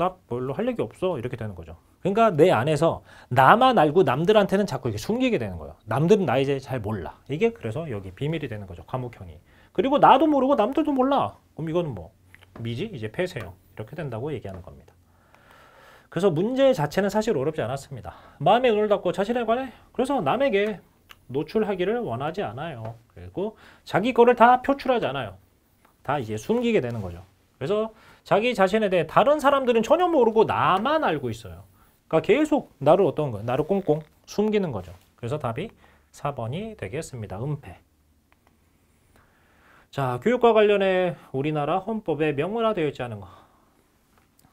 나 별로 할 얘기 없어 이렇게 되는 거죠. 그러니까 내 안에서 나만 알고 남들한테는 자꾸 이렇게 숨기게 되는 거예요. 남들은 나 이제 잘 몰라. 이게 그래서 여기 비밀이 되는 거죠. 과목형이. 그리고 나도 모르고 남들도 몰라. 그럼 이거는 뭐 미지 이제 폐쇄형 이렇게 된다고 얘기하는 겁니다. 그래서 문제 자체는 사실 어렵지 않았습니다. 마음의 눈을 닫고 자신에 관해 그래서 남에게 노출하기를 원하지 않아요. 그리고 자기 거를 다 표출하지 않아요. 다 이제 숨기게 되는 거죠. 그래서 자기 자신에 대해 다른 사람들은 전혀 모르고 나만 알고 있어요. 그러니까 계속 나를 어떤 거 나를 꽁꽁 숨기는 거죠. 그래서 답이 4번이 되겠습니다. 은폐. 자, 교육과 관련해 우리나라 헌법에 명문화되어 있지 않은 거.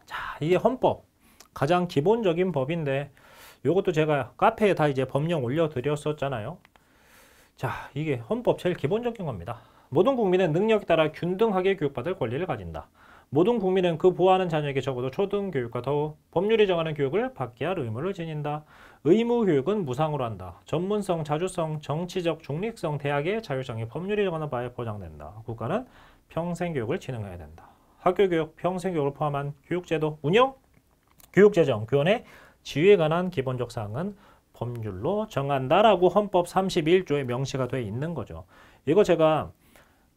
자, 이게 헌법. 가장 기본적인 법인데 요것도 제가 카페에 다 이제 법령 올려드렸었잖아요. 자, 이게 헌법 제일 기본적인 겁니다. 모든 국민은 능력에 따라 균등하게 교육받을 권리를 가진다. 모든 국민은 그 보호하는 자녀에게 적어도 초등교육과 더 법률이 정하는 교육을 받게 할 의무를 지닌다. 의무 교육은 무상으로 한다. 전문성, 자주성, 정치적 중립성, 대학의 자율성이 법률이 정하는 바에 보장된다. 국가는 평생교육을 진행해야 된다. 학교교육, 평생교육을 포함한 교육제도 운영, 교육재정, 교원의 지위에 관한 기본적 사항은 법률로 정한다라고 헌법 31조에 명시가 돼 있는 거죠. 이거 제가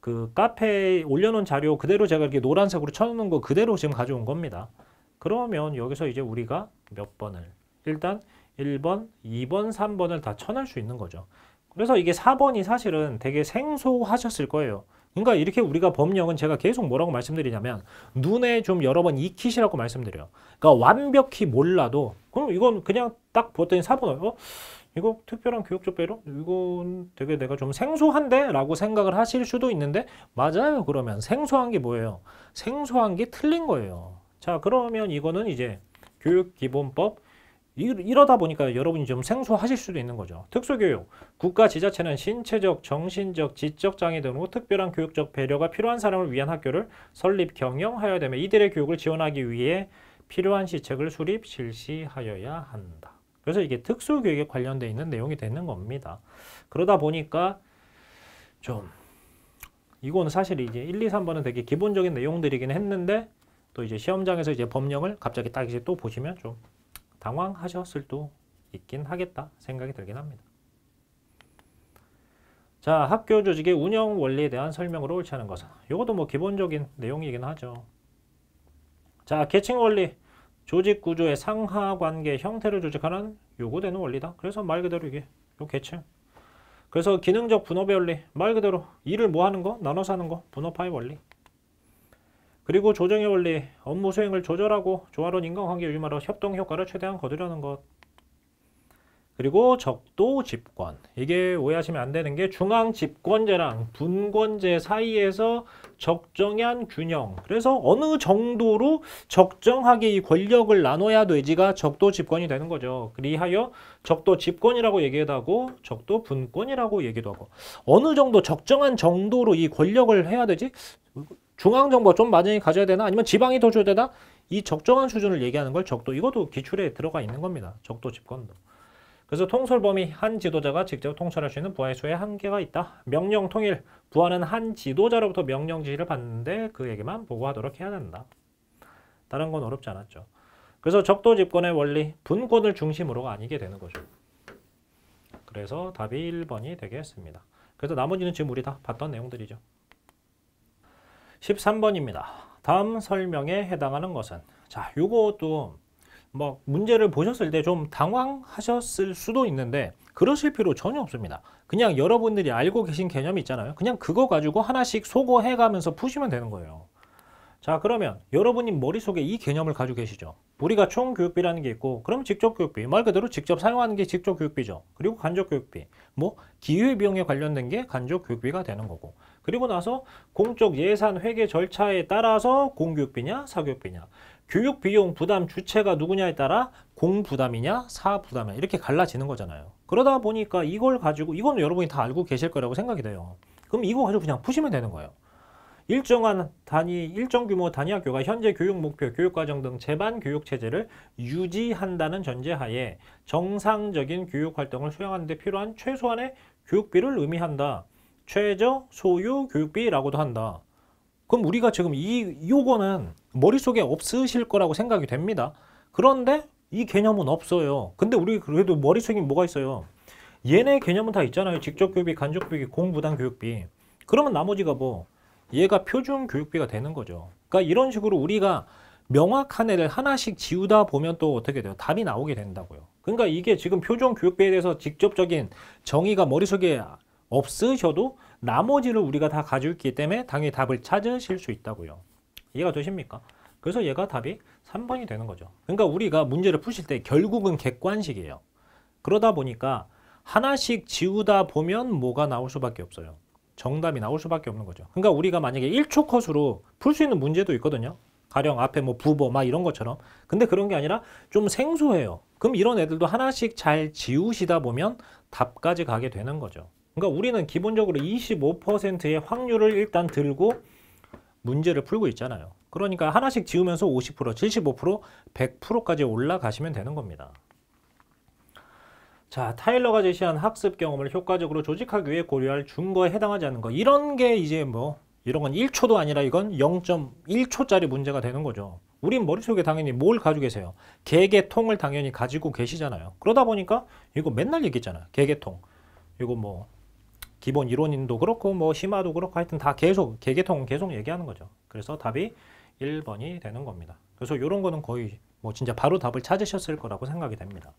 그 카페에 올려놓은 자료 그대로 제가 이렇게 노란색으로 쳐놓은 거 그대로 지금 가져온 겁니다. 그러면 여기서 이제 우리가 몇 번을 일단 1번, 2번, 3번을 다 쳐낼 수 있는 거죠. 그래서 이게 4번이 사실은 되게 생소하셨을 거예요. 그러니까 이렇게 우리가 법령은 제가 계속 뭐라고 말씀드리냐면 눈에 좀 여러 번 익히시라고 말씀드려요. 그러니까 완벽히 몰라도 그럼 이건 그냥 딱 보더니 4번 어? 이거 특별한 교육적 배려? 이건 되게 내가 좀 생소한데? 라고 생각을 하실 수도 있는데 맞아요 그러면 생소한 게 뭐예요? 생소한 게 틀린 거예요 자 그러면 이거는 이제 교육기본법 이러다 보니까 여러분이 좀 생소하실 수도 있는 거죠. 특수교육, 국가 지자체는 신체적, 정신적, 지적 장애 등으로 특별한 교육적 배려가 필요한 사람을 위한 학교를 설립, 경영하여야 되며 이들의 교육을 지원하기 위해 필요한 시책을 수립, 실시하여야 한다. 그래서 이게 특수교육에 관련돼 있는 내용이 되는 겁니다. 그러다 보니까 좀이거는 사실 이제 1, 2, 3번은 되게 기본적인 내용들이긴 했는데 또 이제 시험장에서 이제 법령을 갑자기 딱 이제 또 보시면 좀 당황하셨을 수도 있긴 하겠다 생각이 들긴 합니다. 자, 학교 조직의 운영 원리에 대한 설명으로 옳지 않은 것은 이것도 뭐 기본적인 내용이긴 하죠. 자, 계층 원리. 조직 구조의 상하 관계 형태를 조직하는 요구되는 원리다. 그래서 말 그대로 이게 요 계층. 그래서 기능적 분업의 원리 말 그대로 일을 뭐 하는 거 나눠서 하는 거 분업화의 원리. 그리고 조정의 원리 업무 수행을 조절하고 조화로운 인간관계 유지하로 협동 효과를 최대한 거두려는 것. 그리고 적도 집권. 이게 오해하시면 안 되는 게 중앙 집권제랑 분권제 사이에서 적정한 균형. 그래서 어느 정도로 적정하게 이 권력을 나눠야 되지가 적도 집권이 되는 거죠. 그리하여 적도 집권이라고 얘기도 하고 적도 분권이라고 얘기도 하고 어느 정도 적정한 정도로 이 권력을 해야 되지? 중앙정부가 좀 많이 가져야 되나? 아니면 지방이 더 줘야 되나? 이 적정한 수준을 얘기하는 걸 적도, 이것도 기출에 들어가 있는 겁니다. 적도 집권도. 그래서 통솔 범위 한 지도자가 직접 통찰할수 있는 부하의 수에 한계가 있다. 명령 통일, 부하는 한 지도자로부터 명령 지시를 받는데 그에게만 보고하도록 해야 된다. 다른 건 어렵지 않았죠. 그래서 적도 집권의 원리, 분권을 중심으로가 아니게 되는 거죠. 그래서 답이 1번이 되겠습니다. 그래서 나머지는 지금 우리 다 봤던 내용들이죠. 13번입니다. 다음 설명에 해당하는 것은 자, 요것도 뭐 문제를 보셨을 때 좀 당황하셨을 수도 있는데 그러실 필요 전혀 없습니다. 그냥 여러분들이 알고 계신 개념이 있잖아요. 그냥 그거 가지고 하나씩 소거해 가면서 푸시면 되는 거예요. 자 그러면 여러분이 머릿속에 이 개념을 가지고 계시죠. 우리가 총교육비라는 게 있고 그럼 직접교육비 말 그대로 직접 사용하는 게 직접교육비죠. 그리고 간접교육비 뭐 기회비용에 관련된 게 간접교육비가 되는 거고 그리고 나서 공적 예산 회계 절차에 따라서 공교육비냐 사교육비냐 교육 비용 부담 주체가 누구냐에 따라 공부담이냐 사부담이냐 이렇게 갈라지는 거잖아요. 그러다 보니까 이걸 가지고 이건 여러분이 다 알고 계실 거라고 생각이 돼요. 그럼 이거 가지고 그냥 푸시면 되는 거예요. 일정한 단위, 일정 규모 단위 학교가 현재 교육 목표, 교육과정 등 재반 교육 체제를 유지한다는 전제하에 정상적인 교육 활동을 수행하는 데 필요한 최소한의 교육비를 의미한다. 최저 소유 교육비라고도 한다. 그럼 우리가 지금 이 요거는 머릿속에 없으실 거라고 생각이 됩니다. 그런데 이 개념은 없어요. 근데 우리 그래도 머릿속에 뭐가 있어요? 얘네 개념은 다 있잖아요. 직접 교육비, 간접 교육비, 공부당 교육비. 그러면 나머지가 뭐 얘가 표준 교육비가 되는 거죠. 그러니까 이런 식으로 우리가 명확한 애를 하나씩 지우다 보면 또 어떻게 돼요? 답이 나오게 된다고요. 그러니까 이게 지금 표준 교육비에 대해서 직접적인 정의가 머릿속에 없으셔도 나머지를 우리가 다 가지고 있기 때문에 당연히 답을 찾으실 수 있다고요. 이해가 되십니까? 그래서 얘가 답이 3번이 되는 거죠. 그러니까 우리가 문제를 푸실 때 결국은 객관식이에요. 그러다 보니까 하나씩 지우다 보면 뭐가 나올 수밖에 없어요. 정답이 나올 수밖에 없는 거죠. 그러니까 우리가 만약에 1초 컷으로 풀 수 있는 문제도 있거든요. 가령 앞에 뭐 부보 막 이런 것처럼. 근데 그런 게 아니라 좀 생소해요. 그럼 이런 애들도 하나씩 잘 지우시다 보면 답까지 가게 되는 거죠. 그러니까 우리는 기본적으로 25%의 확률을 일단 들고 문제를 풀고 있잖아요. 그러니까 하나씩 지우면서 50%, 75%, 100%까지 올라가시면 되는 겁니다. 자, 타일러가 제시한 학습 경험을 효과적으로 조직하기 위해 고려할 준거에 해당하지 않는 거. 이런 게 이제 뭐 이런 건 1초도 아니라 이건 0.1초짜리 문제가 되는 거죠. 우린 머릿속에 당연히 뭘 가지고 계세요? 개개통을 당연히 가지고 계시잖아요. 그러다 보니까 이거 맨날 얘기했잖아요. 개개통. 이거 뭐 기본 이론인도 그렇고 뭐 심화도 그렇고 하여튼 다 계속 개계통 계속 얘기하는 거죠. 그래서 답이 1번이 되는 겁니다. 그래서 이런 거는 거의 뭐 진짜 바로 답을 찾으셨을 거라고 생각이 됩니다.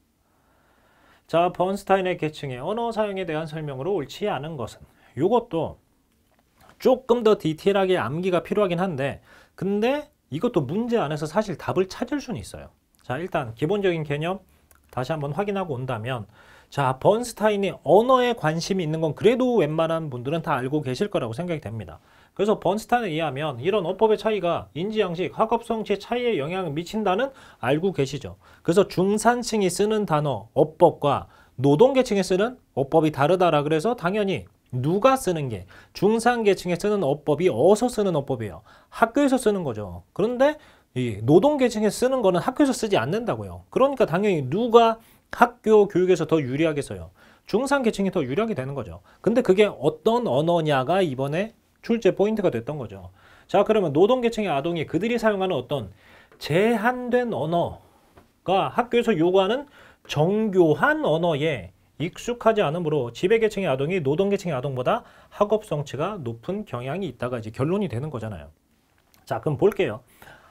자, 번스타인의 계층의 언어 사용에 대한 설명으로 옳지 않은 것은 이것도 조금 더 디테일하게 암기가 필요하긴 한데 근데 이것도 문제 안에서 사실 답을 찾을 수는 있어요. 자, 일단 기본적인 개념 다시 한번 확인하고 온다면 자, 번스타인의 언어에 관심이 있는 건 그래도 웬만한 분들은 다 알고 계실 거라고 생각이 됩니다. 그래서 번스타인에 의하면 이런 어법의 차이가 인지양식, 학업성취 차이에 영향을 미친다는 알고 계시죠. 그래서 중산층이 쓰는 단어, 어법과 노동계층이 쓰는 어법이 다르다라 그래서 당연히 누가 쓰는 게 중산계층에 쓰는 어법이 어서 쓰는 어법이에요. 학교에서 쓰는 거죠. 그런데 이 노동계층에 쓰는 거는 학교에서 쓰지 않는다고요. 그러니까 당연히 누가 학교 교육에서 더 유리하게 써요. 중상계층이 더 유리하게 되는 거죠. 근데 그게 어떤 언어냐가 이번에 출제 포인트가 됐던 거죠. 자 그러면 노동계층의 아동이 그들이 사용하는 어떤 제한된 언어가 학교에서 요구하는 정교한 언어에 익숙하지 않으므로 지배계층의 아동이 노동계층의 아동보다 학업 성취가 높은 경향이 있다가 이제 결론이 되는 거잖아요. 자 그럼 볼게요.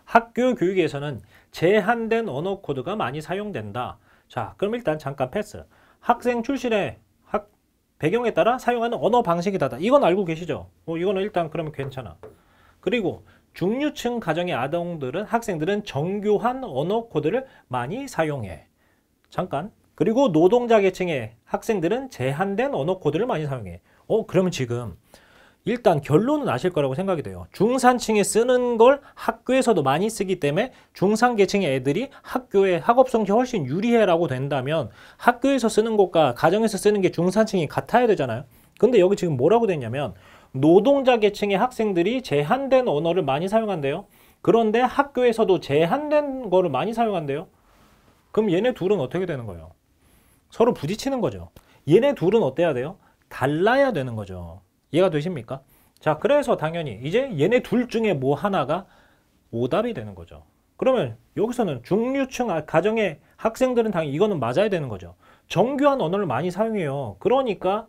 학교 교육에서는 제한된 언어 코드가 많이 사용된다. 자, 그럼 일단 잠깐 패스. 학생 출신의 학, 배경에 따라 사용하는 언어 방식이 다다. 이건 알고 계시죠? 어, 이거는 일단 그러면 괜찮아. 그리고 중류층 가정의 아동들은 학생들은 정교한 언어 코드를 많이 사용해. 잠깐. 그리고 노동자 계층의 학생들은 제한된 언어 코드를 많이 사용해. 어, 그러면 지금 일단 결론은 아실 거라고 생각이 돼요. 중산층이 쓰는 걸 학교에서도 많이 쓰기 때문에 중산계층의 애들이 학교의 학업성이 훨씬 유리해라고 된다면 학교에서 쓰는 것과 가정에서 쓰는 게 중산층이 같아야 되잖아요. 근데 여기 지금 뭐라고 됐냐면 노동자 계층의 학생들이 제한된 언어를 많이 사용한대요. 그런데 학교에서도 제한된 거를 많이 사용한대요. 그럼 얘네 둘은 어떻게 되는 거예요? 서로 부딪히는 거죠. 얘네 둘은 어때야 돼요? 달라야 되는 거죠. 이해가 되십니까? 자 그래서 당연히 이제 얘네 둘 중에 뭐 하나가 오답이 되는 거죠. 그러면 여기서는 중류층 아, 가정의 학생들은 당연히 이거는 맞아야 되는 거죠. 정교한 언어를 많이 사용해요. 그러니까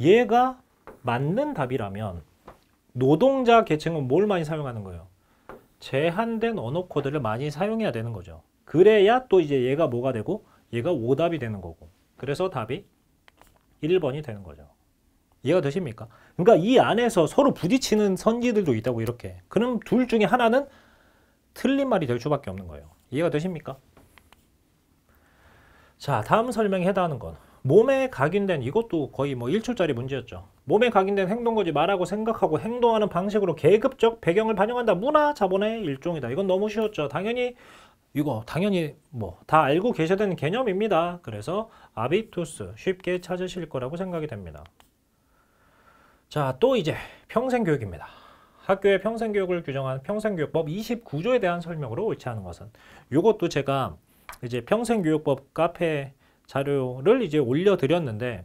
얘가 맞는 답이라면 노동자 계층은 뭘 많이 사용하는 거예요? 제한된 언어 코드를 많이 사용해야 되는 거죠. 그래야 또 이제 얘가 뭐가 되고 얘가 오답이 되는 거고. 그래서 답이 1번이 되는 거죠. 이해가 되십니까? 그러니까 이 안에서 서로 부딪히는 선지들도 있다고 이렇게. 그럼 둘 중에 하나는 틀린 말이 될 수밖에 없는 거예요. 이해가 되십니까? 자, 다음 설명에 해당하는 건 몸에 각인된 이것도 거의 뭐 1초짜리 문제였죠. 몸에 각인된 행동거지 말하고 생각하고 행동하는 방식으로 계급적 배경을 반영한다. 문화 자본의 일종이다. 이건 너무 쉬웠죠. 당연히 이거 당연히 뭐 다 알고 계셔야 되는 개념입니다. 그래서 아비투스 쉽게 찾으실 거라고 생각이 됩니다. 자, 또 이제 평생교육입니다. 학교의 평생교육을 규정한 평생교육법 29조에 대한 설명으로 옳지 않은 것은 이것도 제가 이제 평생교육법 카페 자료를 이제 올려드렸는데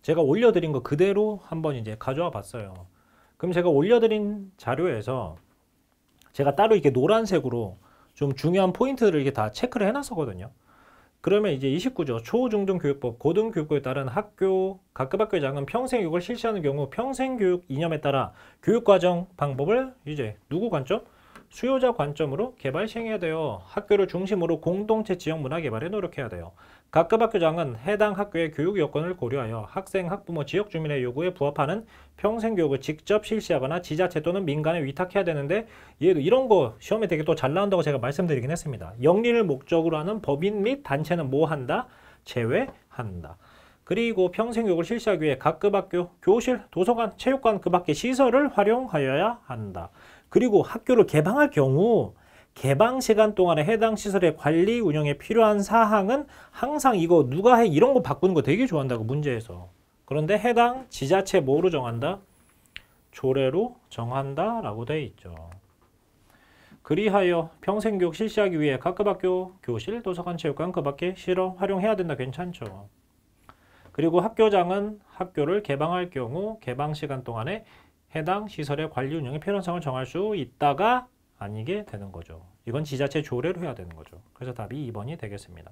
제가 올려드린 거 그대로 한번 이제 가져와 봤어요. 그럼 제가 올려드린 자료에서 제가 따로 이렇게 노란색으로 좀 중요한 포인트를 이렇게 다 체크를 해놨었거든요. 그러면 이제 29조 초중등교육법 고등교육부에 따른 학교 각급 학교의 장은 평생교육을 실시하는 경우 평생교육 이념에 따라 교육과정 방법을 이제 누구 관점? 수요자 관점으로 개발 시행해야 돼요. 학교를 중심으로 공동체 지역 문화 개발에 노력해야 돼요. 각급 학교장은 해당 학교의 교육 여건을 고려하여 학생, 학부모, 지역 주민의 요구에 부합하는 평생교육을 직접 실시하거나 지자체 또는 민간에 위탁해야 되는데 얘도 이런 거 시험에 되게 또 잘 나온다고 제가 말씀드리긴 했습니다. 영리를 목적으로 하는 법인 및 단체는 뭐 한다? 제외한다. 그리고 평생교육을 실시하기 위해 각급 학교, 교실, 도서관, 체육관 그 밖의 시설을 활용하여야 한다. 그리고 학교를 개방할 경우 개방 시간 동안에 해당 시설의 관리 운영에 필요한 사항은 항상 이거 누가 해 이런 거 바꾸는 거 되게 좋아한다고 문제에서 그런데 해당 지자체 뭐로 정한다? 조례로 정한다 라고 되어 있죠. 그리하여 평생교육 실시하기 위해 각 급학교 교실, 도서관, 체육관 그 밖에 실어 활용해야 된다 괜찮죠. 그리고 학교장은 학교를 개방할 경우 개방 시간 동안에 해당 시설의 관리 운영에 필요성을 정할 수 있다가 아니게 되는 거죠. 이건 지자체 조례로 해야 되는 거죠. 그래서 답이 2번이 되겠습니다.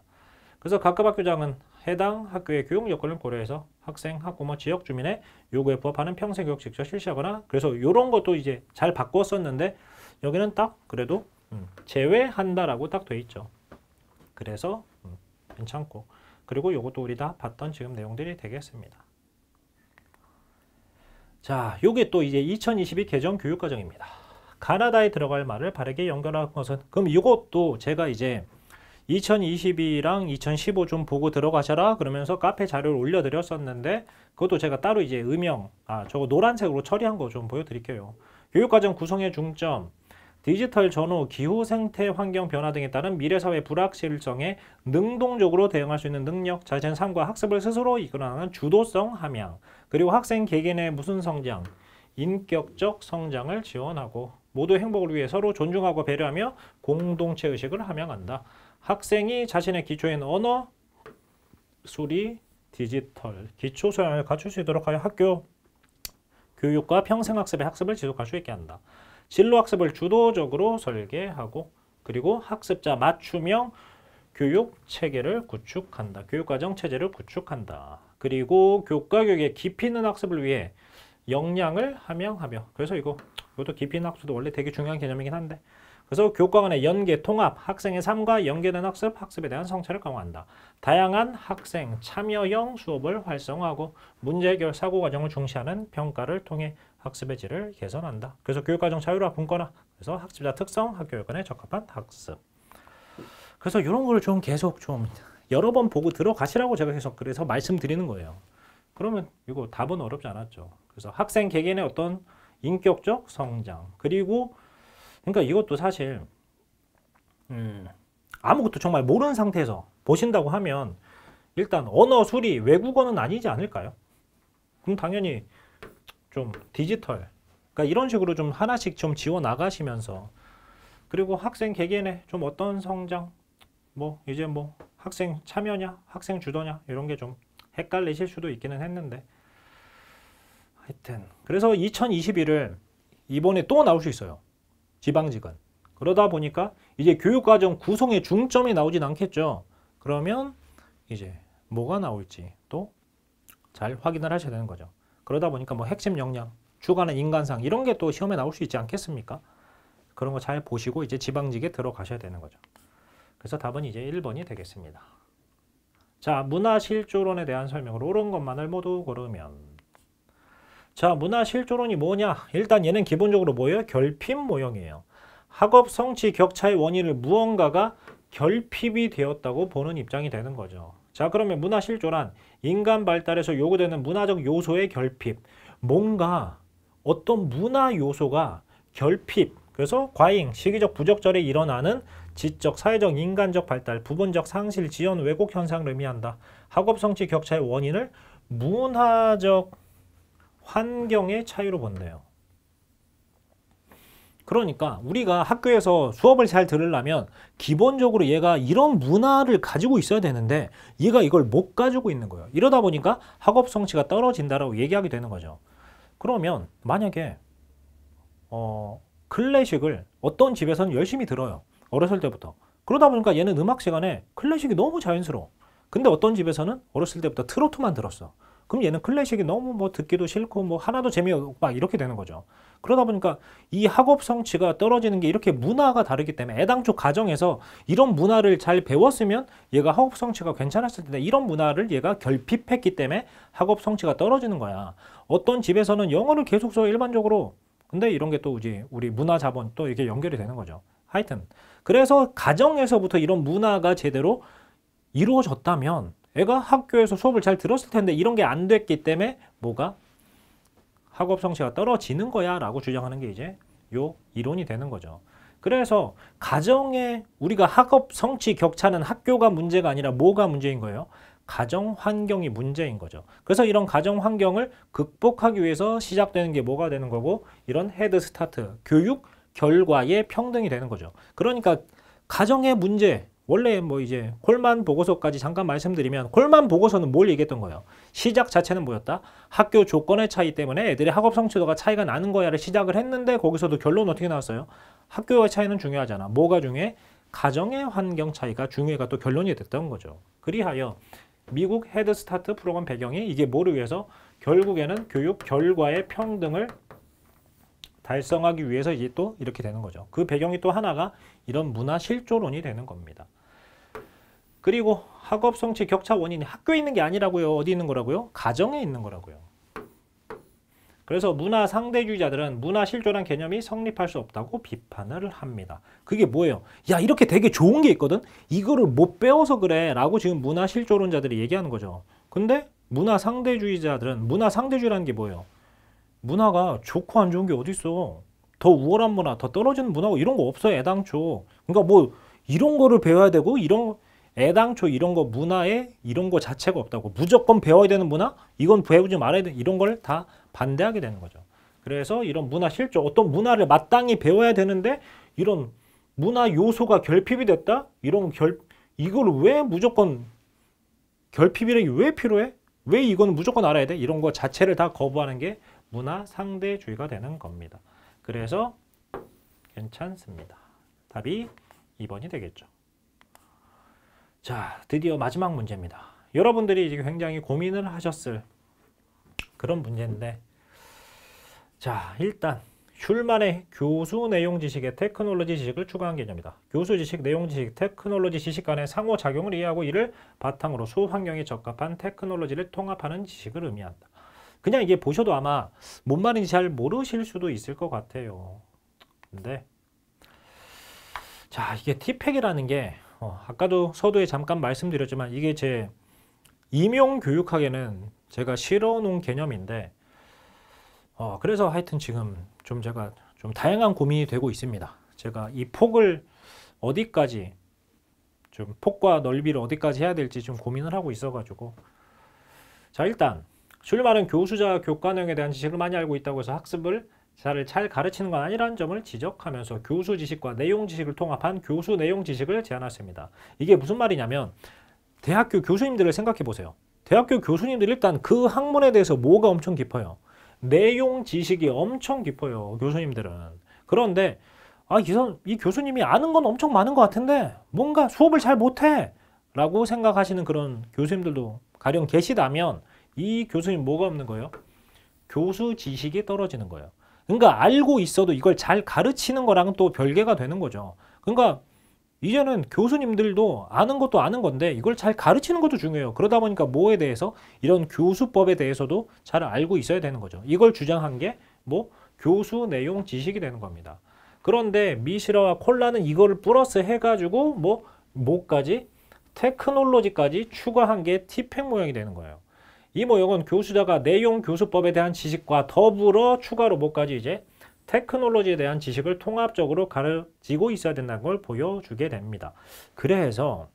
그래서 각급 학교장은 해당 학교의 교육 여건을 고려해서 학생, 학부모, 지역 주민의 요구에 부합하는 평생교육 직접 실시하거나 그래서 이런 것도 이제 잘 바꿨었는데 여기는 딱 그래도 음, 제외한다라고 딱 돼 있죠. 그래서 음, 괜찮고 그리고 이것도 우리 다 봤던 지금 내용들이 되겠습니다. 자, 요게 또 이제 2022 개정 교육과정입니다. 가나다에 들어갈 말을 바르게 연결한 것은 그럼 이것도 제가 이제 2022랑 2015 좀 보고 들어가셔라 그러면서 카페 자료를 올려드렸었는데 그것도 제가 따로 이제 음영 아 저거 노란색으로 처리한 거 좀 보여드릴게요 교육과정 구성의 중점 디지털 전후 기후 생태 환경 변화 등에 따른 미래사회 불확실성에 능동적으로 대응할 수 있는 능력, 자신 삶과 학습을 스스로 이끌어나가는 주도성 함양, 그리고 학생 개개인의 무슨 성장, 인격적 성장을 지원하고 모두의 행복을 위해 서로 존중하고 배려하며 공동체 의식을 함양한다. 학생이 자신의 기초인 언어, 수리, 디지털, 기초 소양을 갖출 수 있도록 하여 학교 교육과 평생학습의 학습을 지속할 수 있게 한다. 진로학습을 주도적으로 설계하고 그리고 학습자 맞춤형 교육 체계를 구축한다. 교육과정 체제를 구축한다. 그리고 교과 교육의 깊이 있는 학습을 위해 역량을 함양하며 그래서 이거 이것도 깊이 있는 학습도 원래 되게 중요한 개념이긴 한데 그래서 교과 간의 연계, 통합, 학생의 삶과 연계된 학습, 학습에 대한 성찰을 강화한다. 다양한 학생 참여형 수업을 활성화하고 문제 해결 사고 과정을 중시하는 평가를 통해 학습의 질을 개선한다. 그래서 교육과정 자율화, 분권화, 그래서 학습자 특성, 학교 여건에 적합한 학습. 그래서 이런 거를 좀 계속 좀 여러 번 보고 들어가시라고 제가 계속 그래서 말씀드리는 거예요. 그러면 이거 답은 어렵지 않았죠. 그래서 학생 개개인의 어떤 인격적 성장 그리고 그러니까 이것도 사실 음, 아무것도 정말 모르는 상태에서 보신다고 하면 일단 언어 수리 외국어는 아니지 않을까요? 그럼 당연히 좀 디지털 그러니까 이런 식으로 좀 하나씩 좀 지워 나가시면서 그리고 학생 개개인의 좀 어떤 성장 뭐 이제 뭐 학생 참여냐 학생 주도냐 이런 게좀 헷갈리실 수도 있기는 했는데 하여튼 그래서 2021을 이번에 또 나올 수 있어요. 지방직은. 그러다 보니까 이제 교육과정 구성의 중점이 나오진 않겠죠. 그러면 이제 뭐가 나올지 또 잘 확인을 하셔야 되는 거죠. 그러다 보니까 뭐 핵심 역량, 주간의 인간상 이런 게 또 시험에 나올 수 있지 않겠습니까? 그런 거 잘 보시고 이제 지방직에 들어가셔야 되는 거죠. 그래서 답은 이제 1번이 되겠습니다. 자, 문화실조론에 대한 설명을 옳은 것만을 모두 고르면 자, 문화실조론이 뭐냐? 일단 얘는 기본적으로 뭐예요? 결핍 모형이에요. 학업 성취 격차의 원인을 무언가가 결핍이 되었다고 보는 입장이 되는 거죠. 자, 그러면 문화실조란 인간 발달에서 요구되는 문화적 요소의 결핍. 뭔가 어떤 문화 요소가 결핍, 그래서 과잉, 시기적 부적절에 일어나는 지적, 사회적, 인간적 발달, 부분적 상실, 지연, 왜곡 현상을 의미한다. 학업 성취 격차의 원인을 문화적 환경의 차이로 본대요. 그러니까 우리가 학교에서 수업을 잘 들으려면 기본적으로 얘가 이런 문화를 가지고 있어야 되는데 얘가 이걸 못 가지고 있는 거예요. 이러다 보니까 학업 성취가 떨어진다라고 얘기하게 되는 거죠. 그러면 만약에 어, 클래식을 어떤 집에서는 열심히 들어요. 어렸을 때부터. 그러다 보니까 얘는 음악 시간에 클래식이 너무 자연스러워. 근데 어떤 집에서는 어렸을 때부터 트로트만 들었어. 그럼 얘는 클래식이 너무 뭐 듣기도 싫고 뭐 하나도 재미없고 막 이렇게 되는 거죠. 그러다 보니까 이 학업 성취가 떨어지는 게 이렇게 문화가 다르기 때문에 애당초 가정에서 이런 문화를 잘 배웠으면 얘가 학업 성취가 괜찮았을 텐데 이런 문화를 얘가 결핍했기 때문에 학업 성취가 떨어지는 거야. 어떤 집에서는 영어를 계속 써 일반적으로 근데 이런 게 또 이제 우리 문화 자본 또 이게 렇 연결이 되는 거죠. 하여튼 그래서 가정에서부터 이런 문화가 제대로 이루어졌다면 애가 학교에서 수업을 잘 들었을 텐데 이런 게 안 됐기 때문에 뭐가 학업 성취가 떨어지는 거야 라고 주장하는 게 이제 요 이론이 되는 거죠. 그래서 가정에 우리가 학업 성취 격차는 학교가 문제가 아니라 뭐가 문제인 거예요? 가정 환경이 문제인 거죠. 그래서 이런 가정 환경을 극복하기 위해서 시작되는 게 뭐가 되는 거고 이런 헤드 스타트, 교육 결과의 평등이 되는 거죠. 그러니까 가정의 문제, 원래 뭐 이제 콜만 보고서까지 잠깐 말씀드리면 콜만 보고서는 뭘 얘기했던 거예요. 시작 자체는 뭐였다? 학교 조건의 차이 때문에 애들의 학업 성취도가 차이가 나는 거야를 시작을 했는데 거기서도 결론 어떻게 나왔어요? 학교의 차이는 중요하잖아. 뭐가 중요해? 가정의 환경 차이가 중요해가 또 결론이 됐던 거죠. 그리하여 미국 헤드스타트 프로그램 배경이 이게 뭐를 위해서 결국에는 교육 결과의 평등을 달성하기 위해서 이제 또 이렇게 되는 거죠. 그 배경이 또 하나가 이런 문화 실조론이 되는 겁니다. 그리고 학업 성취 격차 원인이 학교에 있는 게 아니라고요. 어디 있는 거라고요? 가정에 있는 거라고요. 그래서 문화 상대주의자들은 문화 실조란 개념이 성립할 수 없다고 비판을 합니다. 그게 뭐예요? 야 이렇게 되게 좋은 게 있거든? 이거를 못 배워서 그래 라고 지금 문화 실조론자들이 얘기하는 거죠. 근데 문화 상대주의자들은 문화 상대주의라는 게 뭐예요? 문화가 좋고 안 좋은 게어디있어더 우월한 문화, 더떨어진 문화고 이런 거 없어요 애당초. 그러니까 뭐 이런 거를 배워야 되고 이런 애당초 이런 거 문화에 이런 거 자체가 없다고 무조건 배워야 되는 문화 이건 배우지 말아야 돼 이런 걸다 반대하게 되는 거죠. 그래서 이런 문화 실조, 어떤 문화를 마땅히 배워야 되는데 이런 문화 요소가 결핍이 됐다? 이런 결, 이걸 왜 무조건 결핍이라는 왜 필요해? 왜 이건 무조건 알아야 돼? 이런 거 자체를 다 거부하는 게 문화 상대주의가 되는 겁니다. 그래서 괜찮습니다. 답이 2번이 되겠죠. 자, 드디어 마지막 문제입니다. 여러분들이 이제 굉장히 고민을 하셨을 그런 문제인데 자, 일단 슐만의 교수 내용 지식의 테크놀로지 지식을 추가한 개념이다. 교수 지식, 내용 지식, 테크놀로지 지식 간의 상호작용을 이해하고 이를 바탕으로 수업 환경에 적합한 테크놀로지를 통합하는 지식을 의미한다. 그냥 이게 보셔도 아마 뭔 말인지 잘 모르실 수도 있을 것 같아요. 근데 자 이게 티팩이라는 게 어, 아까도 서두에 잠깐 말씀드렸지만 이게 제 임용 교육학에는 제가 실어놓은 개념인데 어, 그래서 하여튼 지금 좀 제가 좀 다양한 고민이 되고 있습니다. 제가 이 폭을 어디까지 좀 폭과 넓이를 어디까지 해야 될지 좀 고민을 하고 있어가지고 자 일단 소위 은 교수자 교과능에 대한 지식을 많이 알고 있다고 해서 학습을 자를 잘 가르치는 건 아니라는 점을 지적하면서 교수 지식과 내용 지식을 통합한 교수 내용 지식을 제안했습니다. 이게 무슨 말이냐면 대학교 교수님들을 생각해 보세요. 대학교 교수님들 일단 그 학문에 대해서 뭐가 엄청 깊어요. 내용 지식이 엄청 깊어요. 교수님들은. 그런데 아, 이, 이 교수님이 아는 건 엄청 많은 것 같은데 뭔가 수업을 잘 못해 라고 생각하시는 그런 교수님들도 가령 계시다면 이 교수님 뭐가 없는 거예요? 교수 지식이 떨어지는 거예요. 그러니까 알고 있어도 이걸 잘 가르치는 거랑은 또 별개가 되는 거죠. 그러니까 이제는 교수님들도 아는 것도 아는 건데 이걸 잘 가르치는 것도 중요해요. 그러다 보니까 뭐에 대해서 이런 교수법에 대해서도 잘 알고 있어야 되는 거죠. 이걸 주장한 게 뭐 교수 내용 지식이 되는 겁니다. 그런데 미시라와 콜라는 이거를 플러스 해가지고 뭐 뭐까지 테크놀로지까지 추가한 게 티팩 모양이 되는 거예요. 이 모형은 교수자가 내용 교수법에 대한 지식과 더불어 추가로 뭐까지 이제 테크놀로지에 대한 지식을 통합적으로 가르치고 있어야 된다는 걸 보여주게 됩니다. 그래서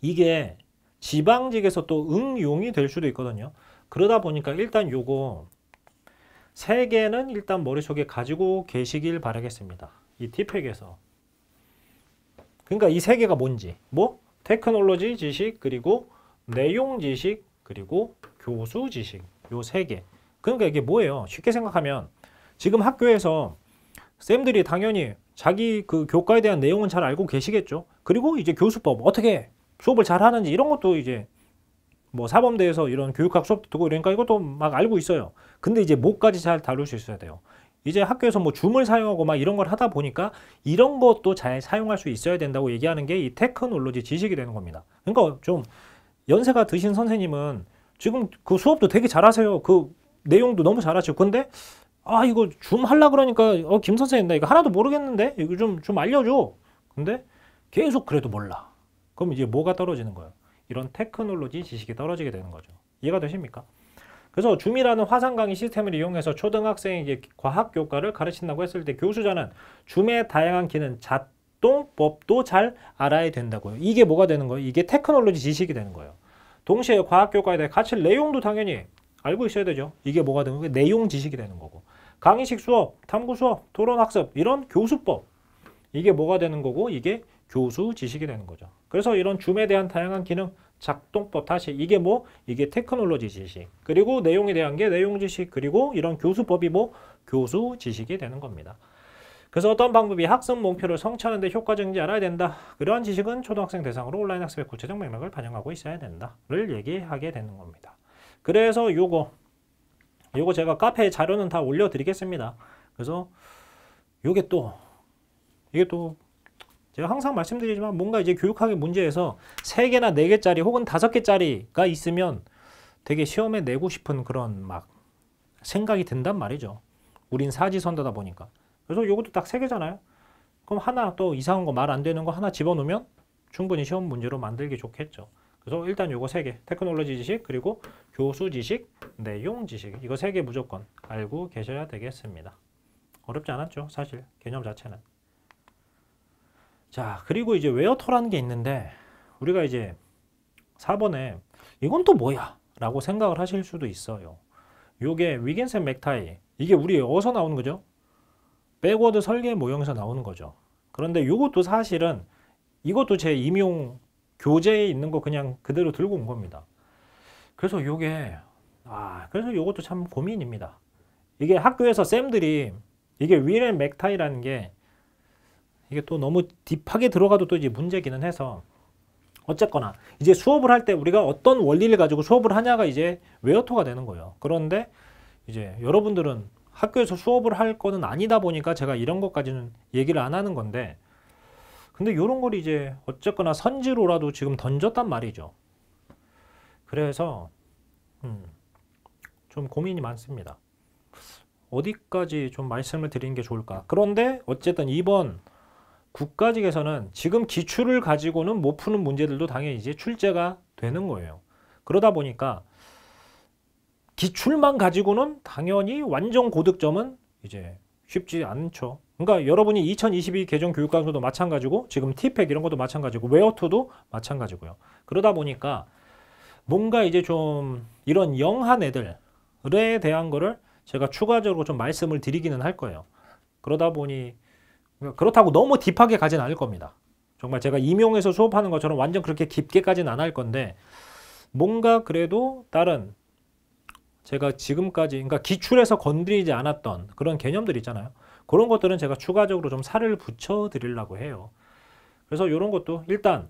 이게 지방직에서 또 응용이 될 수도 있거든요. 그러다 보니까 일단 요거 세 개는 일단 머릿속에 가지고 계시길 바라겠습니다. 이 티팩에서. 그러니까 이 세 개가 뭔지. 뭐? 테크놀로지 지식, 그리고 내용 지식, 그리고 교수 지식. 요 세 개. 그러니까 이게 뭐예요? 쉽게 생각하면 지금 학교에서 쌤들이 당연히 자기 그 교과에 대한 내용은 잘 알고 계시겠죠. 그리고 이제 교수법 어떻게 수업을 잘 하는지 이런 것도 이제 뭐 사범대에서 이런 교육학 수업 듣고 이러니까 이것도 막 알고 있어요. 근데 이제 뭐까지 잘 다룰 수 있어야 돼요. 이제 학교에서 뭐 줌을 사용하고 막 이런 걸 하다 보니까 이런 것도 잘 사용할 수 있어야 된다고 얘기하는 게 이 테크놀로지 지식이 되는 겁니다. 그러니까 좀 연세가 드신 선생님은 지금 그 수업도 되게 잘하세요. 그 내용도 너무 잘하시고 근데 아 이거 줌 할라 그러니까 어김 선생님 나 이거 하나도 모르겠는데 이거 좀좀 좀 알려줘 근데 계속 그래도 몰라 그럼 이제 뭐가 떨어지는 거예요 이런 테크놀로지 지식이 떨어지게 되는 거죠 이해가 되십니까 그래서 줌이라는 화상 강의 시스템을 이용해서 초등학생에게 과학 교과를 가르친다고 했을 때 교수자는 줌의 다양한 기능 작동법도 잘 알아야 된다고요 이게 뭐가 되는 거예요 이게 테크놀로지 지식이 되는 거예요 동시에 과학 교과에 대해 가치 내용도 당연히 알고 있어야 되죠 이게 뭐가 되는 거예요 내용 지식이 되는 거고 강의식 수업, 탐구 수업, 토론 학습 이런 교수법 이게 뭐가 되는 거고 이게 교수 지식이 되는 거죠. 그래서 이런 줌에 대한 다양한 기능, 작동법 다시 이게 뭐 이게 테크놀로지 지식 그리고 내용에 대한 게 내용 지식 그리고 이런 교수법이 뭐 교수 지식이 되는 겁니다. 그래서 어떤 방법이 학습 목표를 성취하는 데 효과적인지 알아야 된다. 그러한 지식은 초등학생 대상으로 온라인 학습의 구체적 맥락을 반영하고 있어야 된다를 얘기하게 되는 겁니다. 그래서 요거 이거 제가 카페 에 자료는 다 올려드리겠습니다. 그래서 이게 또 이게 또 제가 항상 말씀드리지만 뭔가 이제 교육학의 문제에서 3개나 4개짜리 혹은 5개짜리가 있으면 되게 시험에 내고 싶은 그런 막 생각이 든단 말이죠. 우린 사지선다다 보니까. 그래서 요것도 딱 3개잖아요. 그럼 하나 또 이상한 거 말 안 되는 거 하나 집어넣으면 충분히 시험 문제로 만들기 좋겠죠. 그래서 일단 요거 세개 테크놀로지 지식 그리고 교수 지식 내용 지식 이거 세 개 무조건 알고 계셔야 되겠습니다 어렵지 않았죠 사실 개념 자체는 자 그리고 이제 웨어터라는 게 있는데 우리가 이제 4번에 이건 또 뭐야 라고 생각을 하실 수도 있어요 요게 위겐센 맥타이 이게 우리 어디서 나오는 거죠 백워드 설계 모형에서 나오는 거죠 그런데 요것도 사실은 이것도 제 임용 교재에 있는 거 그냥 그대로 들고 온 겁니다. 그래서 요게 아 그래서 요것도 참 고민입니다. 이게 학교에서 쌤들이 이게 위렌 맥타이라는 게 이게 또 너무 딥하게 들어가도 또 이제 문제기는 해서 어쨌거나 이제 수업을 할 때 우리가 어떤 원리를 가지고 수업을 하냐가 이제 웨어토가 되는 거예요. 그런데 이제 여러분들은 학교에서 수업을 할 거는 아니다 보니까 제가 이런 것까지는 얘기를 안 하는 건데 근데 이런 걸 이제 어쨌거나 선지로라도 지금 던졌단 말이죠. 그래서 음, 좀 고민이 많습니다. 어디까지 좀 말씀을 드리는 게 좋을까? 그런데 어쨌든 이번 국가직에서는 지금 기출을 가지고는 못 푸는 문제들도 당연히 이제 출제가 되는 거예요. 그러다 보니까 기출만 가지고는 당연히 완전 고득점은 이제 쉽지 않죠. 그러니까 여러분이 2022 개정 교육 강도도 마찬가지고 지금 티팩 이런 것도 마찬가지고 웨어투도 마찬가지고요. 그러다 보니까 뭔가 이제 좀 이런 영한 애들에 대한 거를 제가 추가적으로 좀 말씀을 드리기는 할 거예요. 그러다 보니 그러니까 그렇다고 너무 딥하게 가진 않을 겁니다. 정말 제가 임용해서 수업하는 것처럼 완전 그렇게 깊게까지는 안 할 건데 뭔가 그래도 다른 제가 지금까지 그러니까 기출에서 건드리지 않았던 그런 개념들 있잖아요. 그런 것들은 제가 추가적으로 좀 살을 붙여 드리려고 해요. 그래서 이런 것도 일단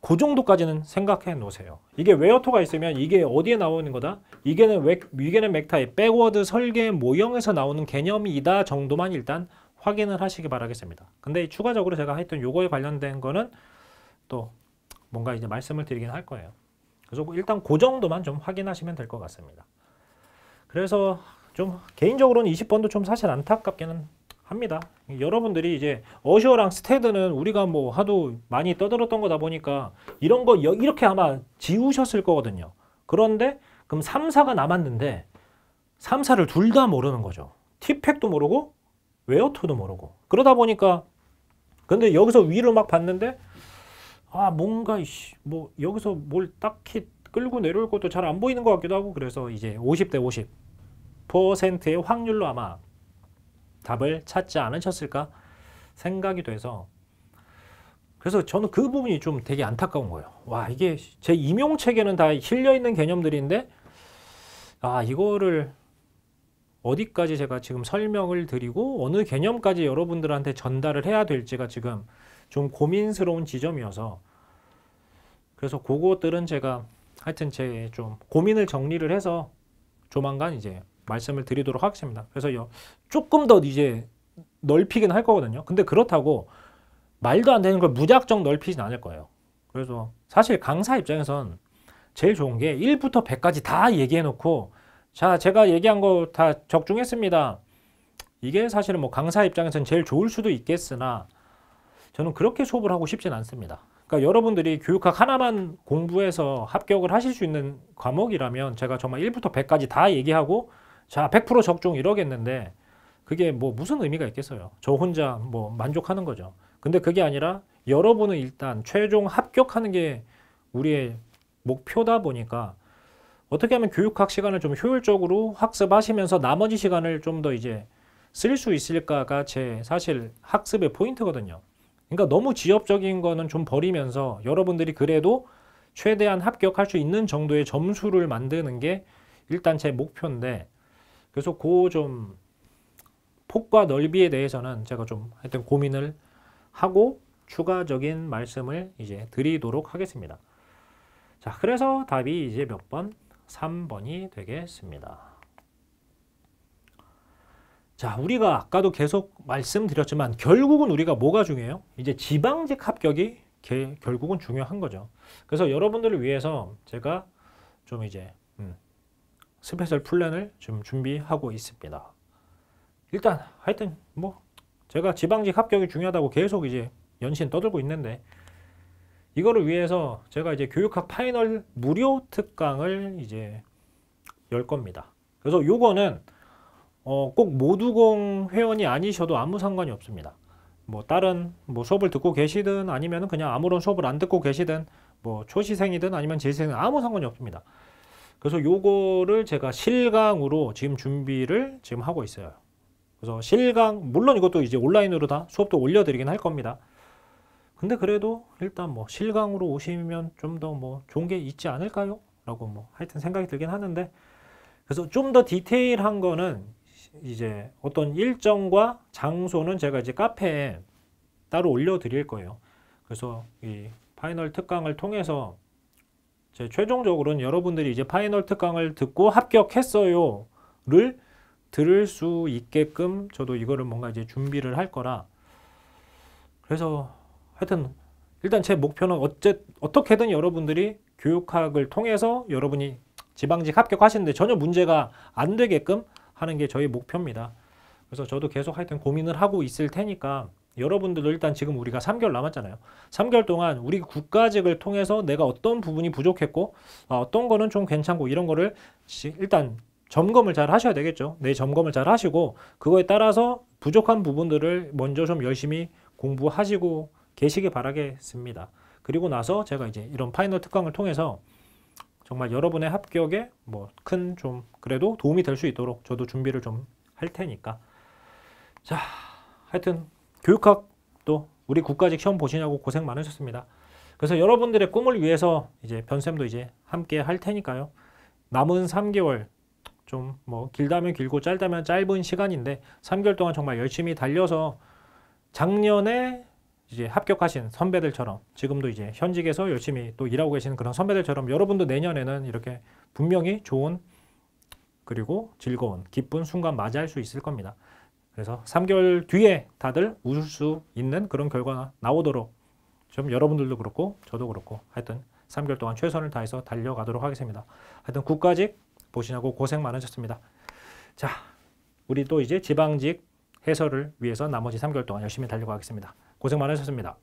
그 정도까지는 생각해 놓으세요. 이게 웨어토가 있으면 이게 어디에 나오는 거다? 이게는 웨, 이게는 맥타이 백워드 설계 모형에서 나오는 개념이다 정도만 일단 확인을 하시기 바라겠습니다. 근데 추가적으로 제가 하여튼 요거에 관련된 거는 또 뭔가 이제 말씀을 드리긴 할 거예요. 그래서 일단 그 정도만 좀 확인하시면 될 것 같습니다. 그래서 좀 개인적으로는 20번도 좀 사실 안타깝기는 합니다. 여러분들이 이제 어셔랑 스테드는 우리가 뭐 하도 많이 떠들었던 거다 보니까 이런 거 이렇게 아마 지우셨을 거거든요. 그런데 그럼 3, 4가 남았는데 3, 4를 둘 다 모르는 거죠. 티팩도 모르고 웨어토도 모르고 그러다 보니까 근데 여기서 위를 막 봤는데 아 뭔가 이씨 뭐 여기서 뭘 딱히 끌고 내려올 것도 잘 안 보이는 것 같기도 하고 그래서 이제 50대 50 50%의 확률로 아마 답을 찾지 않으셨을까 생각이 돼서 그래서 저는 그 부분이 좀 되게 안타까운 거예요. 와 이게 제임용체계는다 실려있는 개념들인데 아 이거를 어디까지 제가 지금 설명을 드리고 어느 개념까지 여러분들한테 전달을 해야 될지가 지금 좀 고민스러운 지점이어서 그래서 그것들은 제가 하여튼 제 좀 고민을 정리를 해서 조만간 이제 말씀을 드리도록 하겠습니다. 그래서 요 조금 더 이제 넓히긴 할 거거든요. 근데 그렇다고 말도 안 되는 걸 무작정 넓히진 않을 거예요. 그래서 사실 강사 입장에선 제일 좋은 게 1부터 100까지 다 얘기해 놓고 자 제가 얘기한 거 다 적중했습니다. 이게 사실은 뭐 강사 입장에선 제일 좋을 수도 있겠으나 저는 그렇게 수업을 하고 싶진 않습니다. 그러니까 여러분들이 교육학 하나만 공부해서 합격을 하실 수 있는 과목이라면 제가 정말 1부터 100까지 다 얘기하고 자, 100% 적중 이러겠는데 그게 뭐 무슨 의미가 있겠어요. 저 혼자 뭐 만족하는 거죠. 근데 그게 아니라 여러분은 일단 최종 합격하는 게 우리의 목표다 보니까 어떻게 하면 교육학 시간을 좀 효율적으로 학습하시면서 나머지 시간을 좀 더 이제 쓸 수 있을까가 제 사실 학습의 포인트거든요. 그러니까 너무 지엽적인 거는 좀 버리면서 여러분들이 그래도 최대한 합격할 수 있는 정도의 점수를 만드는 게 일단 제 목표인데 그래서 그 좀 폭과 넓이에 대해서는 제가 좀 하여튼 고민을 하고 추가적인 말씀을 이제 드리도록 하겠습니다. 자, 그래서 답이 이제 몇 번? 3번이 되겠습니다. 자, 우리가 아까도 계속 말씀드렸지만 결국은 우리가 뭐가 중요해요? 이제 지방직 합격이 게, 결국은 중요한 거죠. 그래서 여러분들을 위해서 제가 좀 이제 스페셜 플랜을 지금 준비하고 있습니다. 일단 하여튼 뭐 제가 지방직 합격이 중요하다고 계속 이제 연신 떠들고 있는데 이거를 위해서 제가 이제 교육학 파이널 무료 특강을 이제 열 겁니다. 그래서 요거는 어꼭 모두공 회원이 아니셔도 아무 상관이 없습니다. 뭐 다른 뭐 수업을 듣고 계시든 아니면 그냥 아무런 수업을 안 듣고 계시든 뭐 초시생이든 아니면 재시생은 아무 상관이 없습니다. 그래서 요거를 제가 실강으로 지금 준비를 지금 하고 있어요. 그래서 실강, 물론 이것도 이제 온라인으로 다 수업도 올려드리긴 할 겁니다. 근데 그래도 일단 뭐 실강으로 오시면 좀 더 뭐 좋은 게 있지 않을까요? 라고 뭐 하여튼 생각이 들긴 하는데 그래서 좀 더 디테일한 거는 이제 어떤 일정과 장소는 제가 이제 카페에 따로 올려드릴 거예요. 그래서 이 파이널 특강을 통해서 최종적으로는 여러분들이 이제 파이널 특강을 듣고 합격했어요를 들을 수 있게끔 저도 이거를 뭔가 이제 준비를 할 거라 그래서 하여튼 일단 제 목표는 어째 어떻게든 여러분들이 교육학을 통해서 여러분이 지방직 합격하시는데 전혀 문제가 안 되게끔 하는 게 저희 목표입니다. 그래서 저도 계속 하여튼 고민을 하고 있을 테니까 여러분들도 일단 지금 우리가 3개월 남았잖아요. 3개월 동안 우리 국가직을 통해서 내가 어떤 부분이 부족했고 아, 어떤 거는 좀 괜찮고 이런 거를 일단 점검을 잘 하셔야 되겠죠. 내 점검을 잘 하시고 그거에 따라서 부족한 부분들을 먼저 좀 열심히 공부하시고 계시길 바라겠습니다. 그리고 나서 제가 이제 이런 파이널 특강을 통해서 정말 여러분의 합격에 뭐 큰 좀 그래도 도움이 될 수 있도록 저도 준비를 좀 할 테니까 자 하여튼 교육학도 우리 국가직 시험 보시냐고 고생 많으셨습니다. 그래서 여러분들의 꿈을 위해서 이제 변쌤도 이제 함께 할 테니까요. 남은 3개월 좀 뭐 길다면 길고 짧다면 짧은 시간인데 3개월 동안 정말 열심히 달려서 작년에 이제 합격하신 선배들처럼 지금도 이제 현직에서 열심히 또 일하고 계시는 그런 선배들처럼 여러분도 내년에는 이렇게 분명히 좋은 그리고 즐거운 기쁜 순간 맞이할 수 있을 겁니다. 그래서 3개월 뒤에 다들 웃을 수 있는 그런 결과가 나오도록 좀 여러분들도 그렇고 저도 그렇고 하여튼 3개월 동안 최선을 다해서 달려가도록 하겠습니다. 하여튼 국가직 보시냐고 고생 많으셨습니다. 자, 우리 또 이제 지방직 해설을 위해서 나머지 3개월 동안 열심히 달려가겠습니다. 고생 많으셨습니다.